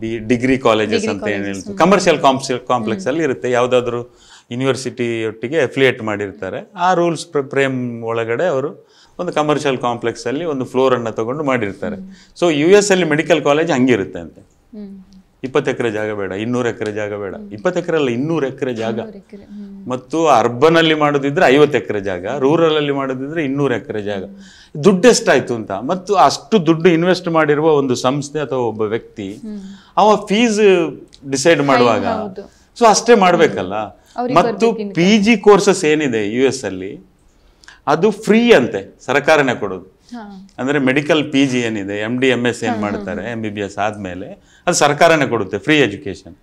ಬಿ ಡಿಗ್ರಿ ಕಾಲೇಜಸ್ ಅಂತ ಏನು ಹೇಳ್ತೀವಿ ಕಮರ್ಷಿಯಲ್ ಕಾಂಪ್ಲೆಕ್ಸ್ ಅಲ್ಲಿ ಇರುತ್ತೆ ಯಾವುದಾದ್ರು ಯೂನಿವರ್ಸಿಟಿ ಒಟ್ಟಿಗೆ ಅಫಿಲಿಯೇಟ್ ಮಾಡಿರ್ತಾರೆ ಆ ರೂಲ್ಸ್ ಪ್ರೇಮ್ ಒಳಗಡೆ ಅವರು ಒಂದು ಕಮರ್ಷಿಯಲ್ ಕಾಂಪ್ಲೆಕ್ಸ್ ಅಲ್ಲಿ ಒಂದು ಫ್ಲೋರ್ ಅನ್ನ ತಗೊಂಡು ಮಾಡಿರ್ತಾರೆ ಸೊ ಯು ಎಸ್ ಅಲ್ಲಿ ಮೆಡಿಕಲ್ ಕಾಲೇಜ್ ಹಂಗಿರುತ್ತೆ ಅಂತೆ ಇಪ್ಪತ್ತು ಎಕರೆ ಜಾಗ ಬೇಡ ಇನ್ನೂರು ಎಕರೆ ಜಾಗ ಬೇಡ ಇಪ್ಪತ್ತು ಎಕರೆ ಅಲ್ಲ ಇನ್ನೂರು ಎಕರೆ ಜಾಗ ಮತ್ತು ಅರ್ಬನ್ ಅಲ್ಲಿ ಮಾಡೋದಿದ್ರೆ ಐವತ್ತು ಎಕರೆ ಜಾಗ ರೂರಲ್ ಅಲ್ಲಿ ಮಾಡೋದಿದ್ರೆ ಇನ್ನೂರು ಎಕರೆ ಜಾಗ ದುಡ್ಡು ಎಷ್ಟಾಯ್ತು ಅಂತ ಮತ್ತು ಅಷ್ಟು ದುಡ್ಡು ಇನ್ವೆಸ್ಟ್ ಮಾಡಿರುವ ಒಂದು ಸಂಸ್ಥೆ ಅಥವಾ ಒಬ್ಬ ವ್ಯಕ್ತಿ ಅವ ಫೀಸ್ ಡಿಸೈಡ್ ಮಾಡುವಾಗ ಸೊ ಅಷ್ಟೇ ಮಾಡ್ಬೇಕಲ್ಲ ಮತ್ತು ಪಿ ಜಿ ಕೋರ್ಸಸ್ ಏನಿದೆ ಯು ಎಸ್ ಅಲ್ಲಿ ಅದು ಫ್ರೀ ಅಂತೆ ಸರ್ಕಾರನೇ ಕೊಡೋದು ಅಂದರೆ ಮೆಡಿಕಲ್ ಪಿ ಜಿ ಏನಿದೆ ಎಮ್ ಡಿ ಎಮ್ ಎಸ್ ಏನು ಮಾಡ್ತಾರೆ ಎಮ್ ಬಿ ಬಿ ಎಸ್ ಆದಮೇಲೆ ಅದು ಸರ್ಕಾರನೇ ಕೊಡುತ್ತೆ free education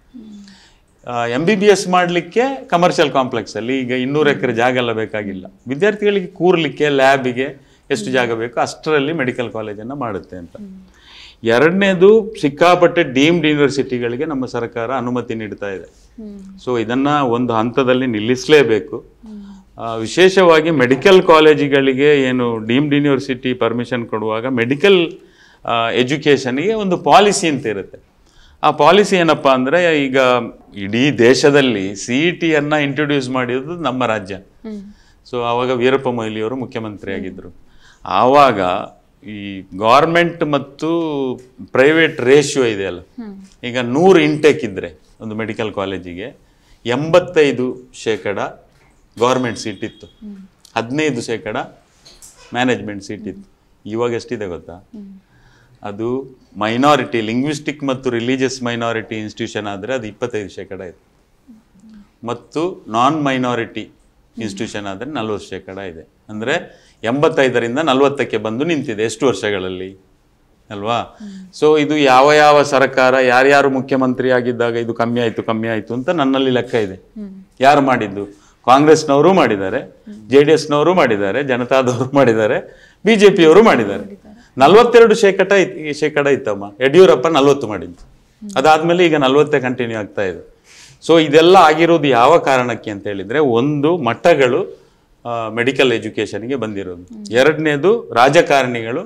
M B B S ಮಾಡಲಿಕ್ಕೆ ಕಮರ್ಷಿಯಲ್ ಕಾಂಪ್ಲೆಕ್ಸಲ್ಲಿ ಈಗ ಇನ್ನೂರು ಎಕರೆ ಜಾಗ ಎಲ್ಲ ಬೇಕಾಗಿಲ್ಲ ವಿದ್ಯಾರ್ಥಿಗಳಿಗೆ ಕೂರಲಿಕ್ಕೆ ಲ್ಯಾಬಿಗೆ ಎಷ್ಟು ಜಾಗ ಬೇಕೋ ಅಷ್ಟರಲ್ಲಿ ಮೆಡಿಕಲ್ ಕಾಲೇಜನ್ನು ಮಾಡುತ್ತೆ ಅಂತ ಎರಡನೇದು ಸಿಕ್ಕಾಪಟ್ಟೆ ಡೀಮ್ಡ್ ಯೂನಿವರ್ಸಿಟಿಗಳಿಗೆ ನಮ್ಮ ಸರ್ಕಾರ ಅನುಮತಿ ನೀಡ್ತಾ ಇದೆ ಸೊ ಇದನ್ನು ಒಂದು ಹಂತದಲ್ಲಿ ನಿಲ್ಲಿಸಲೇಬೇಕು ವಿಶೇಷವಾಗಿ ಮೆಡಿಕಲ್ ಕಾಲೇಜುಗಳಿಗೆ ಏನು ಡೀಮ್ಡ್ ಯೂನಿವರ್ಸಿಟಿ ಪರ್ಮಿಷನ್ ಕೊಡುವಾಗ ಮೆಡಿಕಲ್ ಎಜುಕೇಷನಿಗೆ ಒಂದು ಪಾಲಿಸಿ ಅಂತ ಇರುತ್ತೆ ಆ ಪಾಲಿಸಿ ಏನಪ್ಪ ಅಂದರೆ ಈಗ ಇಡೀ ದೇಶದಲ್ಲಿ ಸಿ ಇ ಟಿಯನ್ನು ಇಂಟ್ರೊಡ್ಯೂಸ್ ಮಾಡಿರೋದು ನಮ್ಮ ರಾಜ್ಯ ಸೊ ಆವಾಗ ವೀರಪ್ಪ ಮೊಯ್ಲಿಯವರು ಮುಖ್ಯಮಂತ್ರಿಯಾಗಿದ್ದರು ಆವಾಗ ಈ ಗೌರ್ಮೆಂಟ್ ಮತ್ತು ಪ್ರೈವೇಟ್ ರೇಷಿಯೋ ಅಲ್ಲ ಈಗ ನೂರು ಇಂಟೇಕ್ ಇದ್ದರೆ ಒಂದು ಮೆಡಿಕಲ್ ಕಾಲೇಜಿಗೆ ಎಂಬತ್ತೈದು ಶೇಕಡ ಗೌರ್ಮೆಂಟ್ ಸೀಟ್ ಇತ್ತು ಹದಿನೈದು ಶೇಕಡ ಮ್ಯಾನೇಜ್ಮೆಂಟ್ ಸೀಟ್ ಇತ್ತು ಇವಾಗ ಎಷ್ಟಿದೆ ಗೊತ್ತಾ ಅದು ಮೈನಾರಿಟಿ ಲಿಂಗ್ವಿಸ್ಟಿಕ್ ಮತ್ತು ರಿಲಿಜಿಯಸ್ ಮೈನಾರಿಟಿ ಇನ್ಸ್ಟಿಟ್ಯೂಷನ್ ಆದರೆ ಅದು ಇಪ್ಪತ್ತೈದು ಶೇಕಡ ಇದೆ ಮತ್ತು ನಾನ್ ಮೈನಾರಿಟಿ ಇನ್ಸ್ಟಿಟ್ಯೂಷನ್ ಆದರೆ ನಲ್ವತ್ತು ಶೇಕಡ ಇದೆ ಅಂದರೆ ಎಂಬತ್ತೈದರಿಂದ ನಲವತ್ತಕ್ಕೆ ಬಂದು ನಿಂತಿದೆ ಎಷ್ಟು ವರ್ಷಗಳಲ್ಲಿ ಅಲ್ವಾ ಸೊ ಇದು ಯಾವ ಯಾವ ಸರ್ಕಾರ ಯಾರ್ಯಾರು ಮುಖ್ಯಮಂತ್ರಿ ಆಗಿದ್ದಾಗ ಇದು ಕಮ್ಮಿ ಆಯಿತು ಕಮ್ಮಿ ಆಯಿತು ಅಂತ ನನ್ನಲ್ಲಿ ಲೆಕ್ಕ ಇದೆ ಯಾರು ಮಾಡಿದ್ದು ಕಾಂಗ್ರೆಸ್ನವರು ಮಾಡಿದ್ದಾರೆ ಜೆ ಡಿ ಎಸ್ನವರು ಮಾಡಿದ್ದಾರೆ ಜನತಾದವರು ಮಾಡಿದ್ದಾರೆ ಬಿ ಜೆ ಪಿಯವರು ಮಾಡಿದ್ದಾರೆ ನಲ್ವತ್ತೆರಡು ಶೇಕಡ ಶೇಕಡ ಇತ್ತಮ್ಮ ಯಡಿಯೂರಪ್ಪ ನಲ್ವತ್ತು ಮಾಡಿದ್ದು ಅದಾದ್ಮೇಲೆ ಈಗ ನಲ್ವತ್ತೇ ಕಂಟಿನ್ಯೂ ಆಗ್ತಾ ಇದೆ ಸೊ ಇದೆಲ್ಲ ಆಗಿರೋದು ಯಾವ ಕಾರಣಕ್ಕೆ ಅಂತ ಹೇಳಿದ್ರೆ ಒಂದು ಮಠಗಳು ಮೆಡಿಕಲ್ ಎಜುಕೇಷನ್ಗೆ ಬಂದಿರೋದು ಎರಡನೇದು ರಾಜಕಾರಣಿಗಳು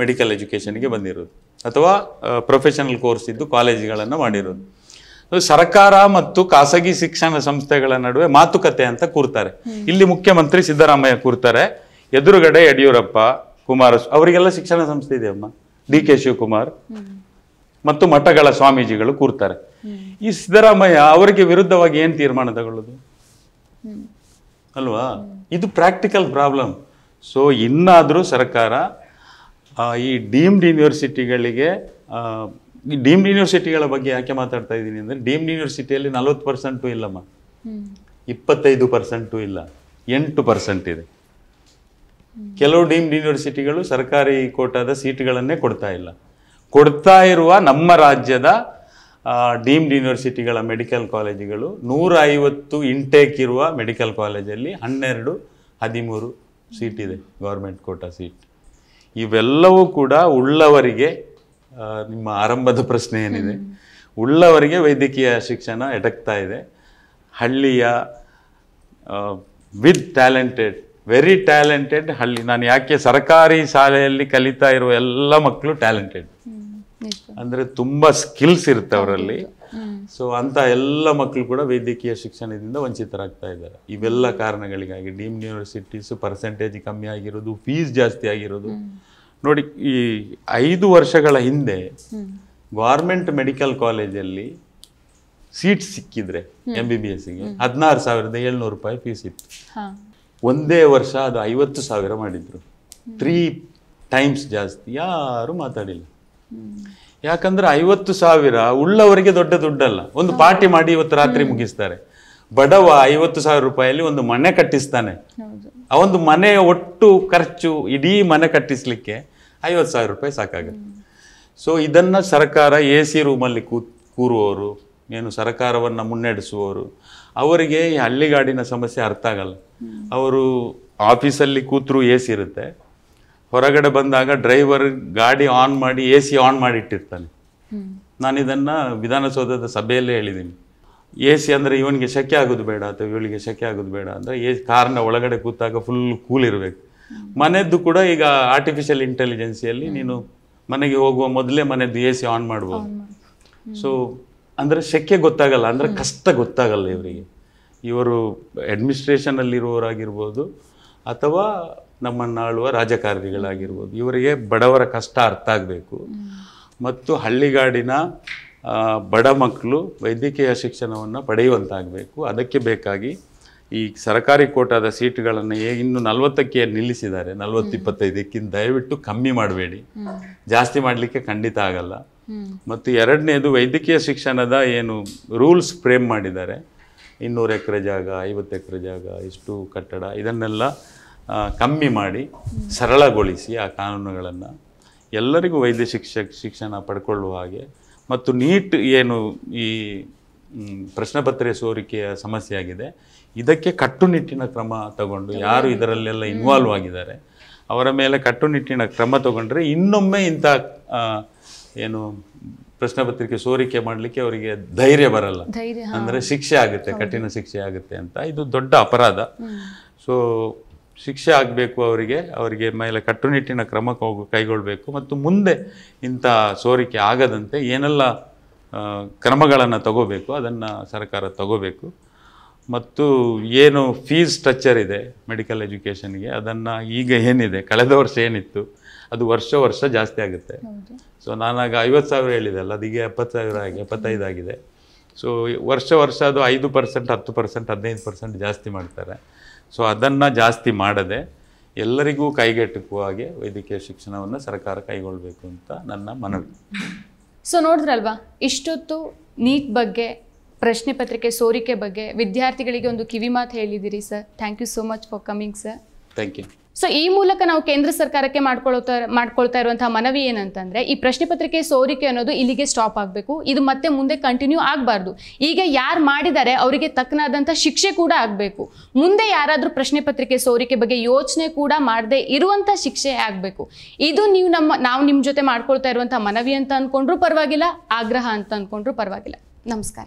ಮೆಡಿಕಲ್ ಎಜುಕೇಷನ್ಗೆ ಬಂದಿರೋದು ಅಥವಾ ಪ್ರೊಫೆಷನಲ್ ಕೋರ್ಸ್ ಇದ್ದು ಕಾಲೇಜುಗಳನ್ನು ಮಾಡಿರೋದು ಸರ್ಕಾರ ಮತ್ತು ಖಾಸಗಿ ಶಿಕ್ಷಣ ಸಂಸ್ಥೆಗಳ ನಡುವೆ ಮಾತುಕತೆ ಅಂತ ಕೂರ್ತಾರೆ ಇಲ್ಲಿ ಮುಖ್ಯಮಂತ್ರಿ ಸಿದ್ದರಾಮಯ್ಯ ಕೂರ್ತಾರೆ ಎದುರುಗಡೆ ಯಡಿಯೂರಪ್ಪ ಕುಮಾರಸ್ವಾಮಿ ಅವರಿಗೆಲ್ಲ ಶಿಕ್ಷಣ ಸಂಸ್ಥೆ ಇದೆ ಅಮ್ಮ ಡಿ ಕೆ ಶಿವಕುಮಾರ್ ಮತ್ತು ಮಠಗಳ ಸ್ವಾಮೀಜಿಗಳು ಕೂರ್ತಾರೆ ಈ ಸಿದ್ದರಾಮಯ್ಯ ಅವರಿಗೆ ವಿರುದ್ಧವಾಗಿ ಏನು ತೀರ್ಮಾನ ತಗೊಳ್ಳೋದು ಅಲ್ವಾ ಇದು ಪ್ರಾಕ್ಟಿಕಲ್ ಪ್ರಾಬ್ಲಮ್ ಸೊ ಇನ್ನಾದರೂ ಸರ್ಕಾರ ಈ ಡೀಮ್ಡ್ ಯೂನಿವರ್ಸಿಟಿಗಳಿಗೆ ಡೀಮ್ಡ್ ಯೂನಿವರ್ಸಿಟಿಗಳ ಬಗ್ಗೆ ಯಾಕೆ ಮಾತಾಡ್ತಾ ಇದ್ದೀನಿ ಅಂದರೆ ಡೀಮ್ಡ್ ಯೂನಿವರ್ಸಿಟಿಯಲ್ಲಿ ನಲ್ವತ್ತು ಪರ್ಸೆಂಟು ಇಲ್ಲಮ್ಮ ಇಪ್ಪತ್ತೈದು ಪರ್ಸೆಂಟು ಇಲ್ಲ ಎಂಟು ಪರ್ಸೆಂಟ್ ಇದೆ ಕೆಲವು ಡೀಮ್ಡ್ ಯೂನಿವರ್ಸಿಟಿಗಳು ಸರ್ಕಾರಿ ಕೋಟಾದ ಸೀಟ್ಗಳನ್ನೇ ಕೊಡ್ತಾ ಇಲ್ಲ ಕೊಡ್ತಾ ಇರುವ ನಮ್ಮ ರಾಜ್ಯದ ಡೀಮ್ಡ್ ಯೂನಿವರ್ಸಿಟಿಗಳ ಮೆಡಿಕಲ್ ಕಾಲೇಜುಗಳು ನೂರ ಐವತ್ತು ಇಂಟೇಕ್ ಇರುವ ಮೆಡಿಕಲ್ ಕಾಲೇಜಲ್ಲಿ ಹನ್ನೆರಡು ಹದಿಮೂರು ಸೀಟ್ ಇದೆ ಗೌರ್ಮೆಂಟ್ ಕೋಟಾ ಸೀಟ್ ಇವೆಲ್ಲವೂ ಕೂಡ ಉಳ್ಳವರಿಗೆ ನಿಮ್ಮ ಆರಂಭದ ಪ್ರಶ್ನೆ ಏನಿದೆ ಉಳ್ಳವರಿಗೆ ವೈದ್ಯಕೀಯ ಶಿಕ್ಷಣ ಎಟಕ್ತಾ ಇದೆ ಹಳ್ಳಿಯ ವಿತ್ ಟ್ಯಾಲೆಂಟೆಡ್ ವೆರಿ ಟ್ಯಾಲೆಂಟೆಡ್ ಹಳ್ಳಿ ನಾನು ಯಾಕೆ ಸರ್ಕಾರಿ ಶಾಲೆಯಲ್ಲಿ ಕಲಿತಾ ಇರುವ ಎಲ್ಲ ಮಕ್ಕಳು ಟ್ಯಾಲೆಂಟೆಡ್ ಅಂದರೆ ತುಂಬ ಸ್ಕಿಲ್ಸ್ ಇರುತ್ತೆ ಅವರಲ್ಲಿ ಸೊ ಅಂತ ಎಲ್ಲ ಮಕ್ಕಳು ಕೂಡ ವೈದ್ಯಕೀಯ ಶಿಕ್ಷಣದಿಂದ ವಂಚಿತರಾಗ್ತಾ ಇದ್ದಾರೆ ಇವೆಲ್ಲ ಕಾರಣಗಳಿಗಾಗಿ ಡೀಮ್ ಯೂನಿವರ್ಸಿಟೀಸ್ ಪರ್ಸೆಂಟೇಜ್ ಕಮ್ಮಿ ಆಗಿರೋದು ಫೀಸ್ ಜಾಸ್ತಿ ಆಗಿರೋದು ನೋಡಿ ಈ ಐದು ವರ್ಷಗಳ ಹಿಂದೆ ಗೌರ್ಮೆಂಟ್ ಮೆಡಿಕಲ್ ಕಾಲೇಜಲ್ಲಿ ಸೀಟ್ ಸಿಕ್ಕಿದ್ರೆ ಎಂ ಬಿ ಬಿ ಎಸ್ಗೆ ಹದಿನಾರು ಸಾವಿರದ ಏಳ್ನೂರು ರೂಪಾಯಿ ಫೀಸ್ ಇತ್ತು ಒಂದೇ ವರ್ಷ ಅದು ಐವತ್ತು ಸಾವಿರ ಮಾಡಿದ್ರು ತ್ರೀ ಟೈಮ್ಸ್ ಜಾಸ್ತಿ ಯಾರು ಮಾತಾಡಿಲ್ಲ ಯಾಕಂದ್ರೆ ಐವತ್ತು ಸಾವಿರ ಉಳ್ಳವರಿಗೆ ದೊಡ್ಡ ದುಡ್ಡಲ್ಲ ಒಂದು ಪಾರ್ಟಿ ಮಾಡಿ ಇವತ್ತು ರಾತ್ರಿ ಮುಗಿಸ್ತಾರೆ ಬಡವ ಐವತ್ತು ಸಾವಿರ ರೂಪಾಯಲ್ಲಿ ಒಂದು ಮನೆ ಕಟ್ಟಿಸ್ತಾನೆ ಆ ಒಂದು ಮನೆಯ ಒಟ್ಟು ಖರ್ಚು ಇಡೀ ಮನೆ ಕಟ್ಟಿಸ್ಲಿಕ್ಕೆ ಐವತ್ತು ಸಾವಿರ ರೂಪಾಯಿ ಸಾಕಾಗುತ್ತೆ ಸೊ ಇದನ್ನು ಸರ್ಕಾರ ಎ ಸಿ ರೂಮಲ್ಲಿ ಕೂತ್ ಕೂರುವವರು ಏನು ಸರ್ಕಾರವನ್ನು ಮುನ್ನಡೆಸುವವರು ಅವರಿಗೆ ಈ ಹಳ್ಳಿಗಾಡಿನ ಸಮಸ್ಯೆ ಅರ್ಥ ಆಗಲ್ಲ ಅವರು ಆಫೀಸಲ್ಲಿ ಕೂತರು ಎ ಸಿ ಇರುತ್ತೆ ಹೊರಗಡೆ ಬಂದಾಗ ಡ್ರೈವರ್ ಗಾಡಿ ಆನ್ ಮಾಡಿ ಎ ಸಿ ಆನ್ ಮಾಡಿಟ್ಟಿರ್ತಾನೆ ನಾನು ಇದನ್ನು ವಿಧಾನಸೌಧದ ಸಭೆಯಲ್ಲೇ ಹೇಳಿದ್ದೀನಿ ಎ ಸಿ ಅಂದರೆ ಇವನಿಗೆ ಸೆಕೆ ಆಗೋದು ಬೇಡ ಅಥವಾ ಇವಳಿಗೆ ಸೆಕೆ ಆಗೋದು ಬೇಡ ಅಂದರೆ ಎ ಕಾರ್ನ ಒಳಗಡೆ ಕೂತಾಗ ಫುಲ್ ಕೂಲ್ ಇರಬೇಕು ಮನೆಯದ್ದು ಕೂಡ ಈಗ ಆರ್ಟಿಫಿಷಿಯಲ್ ಇಂಟೆಲಿಜೆನ್ಸಿಯಲ್ಲಿ ನೀನು ಮನೆಗೆ ಹೋಗುವ ಮೊದಲೇ ಮನೆಯದ್ದು ಎ ಸಿ ಆನ್ ಮಾಡ್ಬೋದು ಸೊ ಅಂದರೆ ಸೆಕೆ ಗೊತ್ತಾಗಲ್ಲ ಅಂದರೆ ಕಷ್ಟ ಗೊತ್ತಾಗಲ್ಲ ಇವರಿಗೆ ಇವರು ಅಡ್ಮಿನಿಸ್ಟ್ರೇಷನಲ್ಲಿರುವವರಾಗಿರ್ಬೋದು ಅಥವಾ ನಮ್ಮನ್ನಾಳುವ ರಾಜಕಾರಣಿಗಳಾಗಿರ್ಬೋದು ಇವರಿಗೆ ಬಡವರ ಕಷ್ಟ ಅರ್ಥ ಆಗಬೇಕು ಮತ್ತು ಹಳ್ಳಿಗಾಡಿನ ಬಡ ಮಕ್ಕಳು ವೈದ್ಯಕೀಯ ಶಿಕ್ಷಣವನ್ನು ಪಡೆಯುವಂತಾಗಬೇಕು ಅದಕ್ಕೆ ಬೇಕಾಗಿ ಈ ಸರ್ಕಾರಿ ಕೋಟಾದ ಸೀಟ್ಗಳನ್ನು ಇನ್ನು ನಲ್ವತ್ತಕ್ಕೆ ನಿಲ್ಲಿಸಿದ್ದಾರೆ ನಲ್ವತ್ತು ಇಪ್ಪತ್ತೈದಕ್ಕಿಂತ ದಯವಿಟ್ಟು ಕಮ್ಮಿ ಮಾಡಬೇಡಿ ಜಾಸ್ತಿ ಮಾಡಲಿಕ್ಕೆ ಖಂಡಿತ ಆಗಲ್ಲ ಮತ್ತು ಎರಡನೇದು ವೈದ್ಯಕೀಯ ಶಿಕ್ಷಣದ ಏನು ರೂಲ್ಸ್ ಫ್ರೇಮ್ ಮಾಡಿದ್ದಾರೆ ಇನ್ನೂರು ಎಕರೆ ಜಾಗ ಐವತ್ತು ಎಕರೆ ಜಾಗ ಇಷ್ಟು ಕಟ್ಟಡ ಇದನ್ನೆಲ್ಲ ಕಮ್ಮಿ ಮಾಡಿ ಸರಳಗೊಳಿಸಿ ಆ ಕಾನೂನುಗಳನ್ನು ಎಲ್ಲರಿಗೂ ವೈದ್ಯ ಶಿಕ್ಷ ಶಿಕ್ಷಣ ಪಡ್ಕೊಳ್ಳುವ ಹಾಗೆ ಮತ್ತು ನೀಟ್ ಏನು ಈ ಪ್ರಶ್ನೆ ಪತ್ರೆ ಸೋರಿಕೆಯ ಸಮಸ್ಯೆ ಆಗಿದೆ ಇದಕ್ಕೆ ಕಟ್ಟುನಿಟ್ಟಿನ ಕ್ರಮ ತಗೊಂಡು ಯಾರು ಇದರಲ್ಲೆಲ್ಲ ಇನ್ವಾಲ್ವ್ ಆಗಿದ್ದಾರೆ ಅವರ ಮೇಲೆ ಕಟ್ಟುನಿಟ್ಟಿನ ಕ್ರಮ ತಗೊಂಡ್ರೆ ಇನ್ನೊಮ್ಮೆ ಇಂಥ ಏನು ಪ್ರಶ್ನೆ ಪತ್ರಿಕೆ ಸೋರಿಕೆ ಮಾಡಲಿಕ್ಕೆ ಅವರಿಗೆ ಧೈರ್ಯ ಬರಲ್ಲ ಅಂದರೆ ಶಿಕ್ಷೆ ಆಗುತ್ತೆ ಕಠಿಣ ಶಿಕ್ಷೆ ಆಗುತ್ತೆ ಅಂತ ಇದು ದೊಡ್ಡ ಅಪರಾಧ ಸೊ ಶಿಕ್ಷೆ ಆಗಬೇಕು ಅವರಿಗೆ ಅವರಿಗೆ ಮೇಲೆ ಕಟ್ಟುನಿಟ್ಟಿನ ಕ್ರಮ ಕೈಗೊಳ್ಳಬೇಕು ಮತ್ತು ಮುಂದೆ ಇಂಥ ಸೋರಿಕೆ ಆಗದಂತೆ ಏನೆಲ್ಲ ಕ್ರಮಗಳನ್ನು ತಗೋಬೇಕು ಅದನ್ನು ಸರ್ಕಾರ ತಗೋಬೇಕು ಮತ್ತು ಏನು ಫೀಸ್ ಸ್ಟ್ರಕ್ಚರ್ ಇದೆ ಮೆಡಿಕಲ್ ಎಜುಕೇಷನ್ಗೆ ಅದನ್ನು ಈಗ ಏನಿದೆ ಕಳೆದ ವರ್ಷ ಏನಿತ್ತು ಅದು ವರ್ಷ ವರ್ಷ ಜಾಸ್ತಿ ಆಗುತ್ತೆ ಸೊ ನಾನಾಗ ಐವತ್ತು ಸಾವಿರ ಹೇಳಿದೆ ಅಲ್ಲ ಅದೀಗ ಎಪ್ಪತ್ತು ಸಾವಿರ ಆಗಿ ಎಪ್ಪತ್ತೈದು ಆಗಿದೆ ಸೊ ವರ್ಷ ವರ್ಷ ಅದು ಐದು ಪರ್ಸೆಂಟ್ ಹತ್ತು ಪರ್ಸೆಂಟ್ ಹದಿನೈದು ಪರ್ಸೆಂಟ್ ಜಾಸ್ತಿ ಮಾಡ್ತಾರೆ ಸೊ ಅದನ್ನು ಜಾಸ್ತಿ ಮಾಡದೆ ಎಲ್ಲರಿಗೂ ಕೈಗೆಟುಕುವ ಹಾಗೆ ವೈದ್ಯಕೀಯ ಶಿಕ್ಷಣವನ್ನು ಸರ್ಕಾರ ಕೈಗೊಳ್ಳಬೇಕು ಅಂತ ನನ್ನ ಮನವಿ ಸೊ ನೋಡಿದ್ರಲ್ವಾ ಇಷ್ಟೊತ್ತು ನೀಟ್ ಬಗ್ಗೆ ಪ್ರಶ್ನೆ ಪತ್ರಿಕೆ ಸೋರಿಕೆ ಬಗ್ಗೆ ವಿದ್ಯಾರ್ಥಿಗಳಿಗೆ ಒಂದು ಕಿವಿ ಮಾತು ಹೇಳಿದ್ದೀರಿ sir thank you so much for coming sir thank you so ಈ ಮೂಲಕ ನಾವು ಕೇಂದ್ರ ಸರ್ಕಾರಕ್ಕೆ ಮಾಡ್ಕೊಳ್ತಾ ಮಾಡ್ಕೊಳ್ತಾ ಇರುವಂತಹ ಮನವಿ ಏನಂತಂದ್ರೆ ಈ ಪ್ರಶ್ನೆ ಪತ್ರಿಕೆ ಸೋರಿಕೆ ಅನ್ನೋದು ಇಲ್ಲಿಗೆ ಸ್ಟಾಪ್ ಆಗಬೇಕು ಇದು ಮತ್ತೆ ಮುಂದೆ ಕಂಟಿನ್ಯೂ ಆಗಬಾರ್ದು ಈಗ ಯಾರು ಮಾಡಿದ್ದಾರೆ ಅವರಿಗೆ ತಕ್ಕನಾದಂಥ ಶಿಕ್ಷೆ ಕೂಡ ಆಗಬೇಕು ಮುಂದೆ ಯಾರಾದರೂ ಪ್ರಶ್ನೆ ಪತ್ರಿಕೆ ಸೋರಿಕೆ ಬಗ್ಗೆ ಯೋಚನೆ ಕೂಡ ಮಾಡದೆ ಇರುವಂಥ ಶಿಕ್ಷೆ ಆಗಬೇಕು ಇದು ನೀವು ನಮ್ಮ ನಾವು ನಿಮ್ಮ ಜೊತೆ ಮಾಡ್ಕೊಳ್ತಾ ಇರುವಂಥ ಮನವಿ ಅಂತ ಅಂದ್ಕೊಂಡ್ರೂ ಪರವಾಗಿಲ್ಲ ಆಗ್ರಹ ಅಂತ ಅಂದ್ಕೊಂಡ್ರೂ ಪರವಾಗಿಲ್ಲ ನಮಸ್ಕಾರ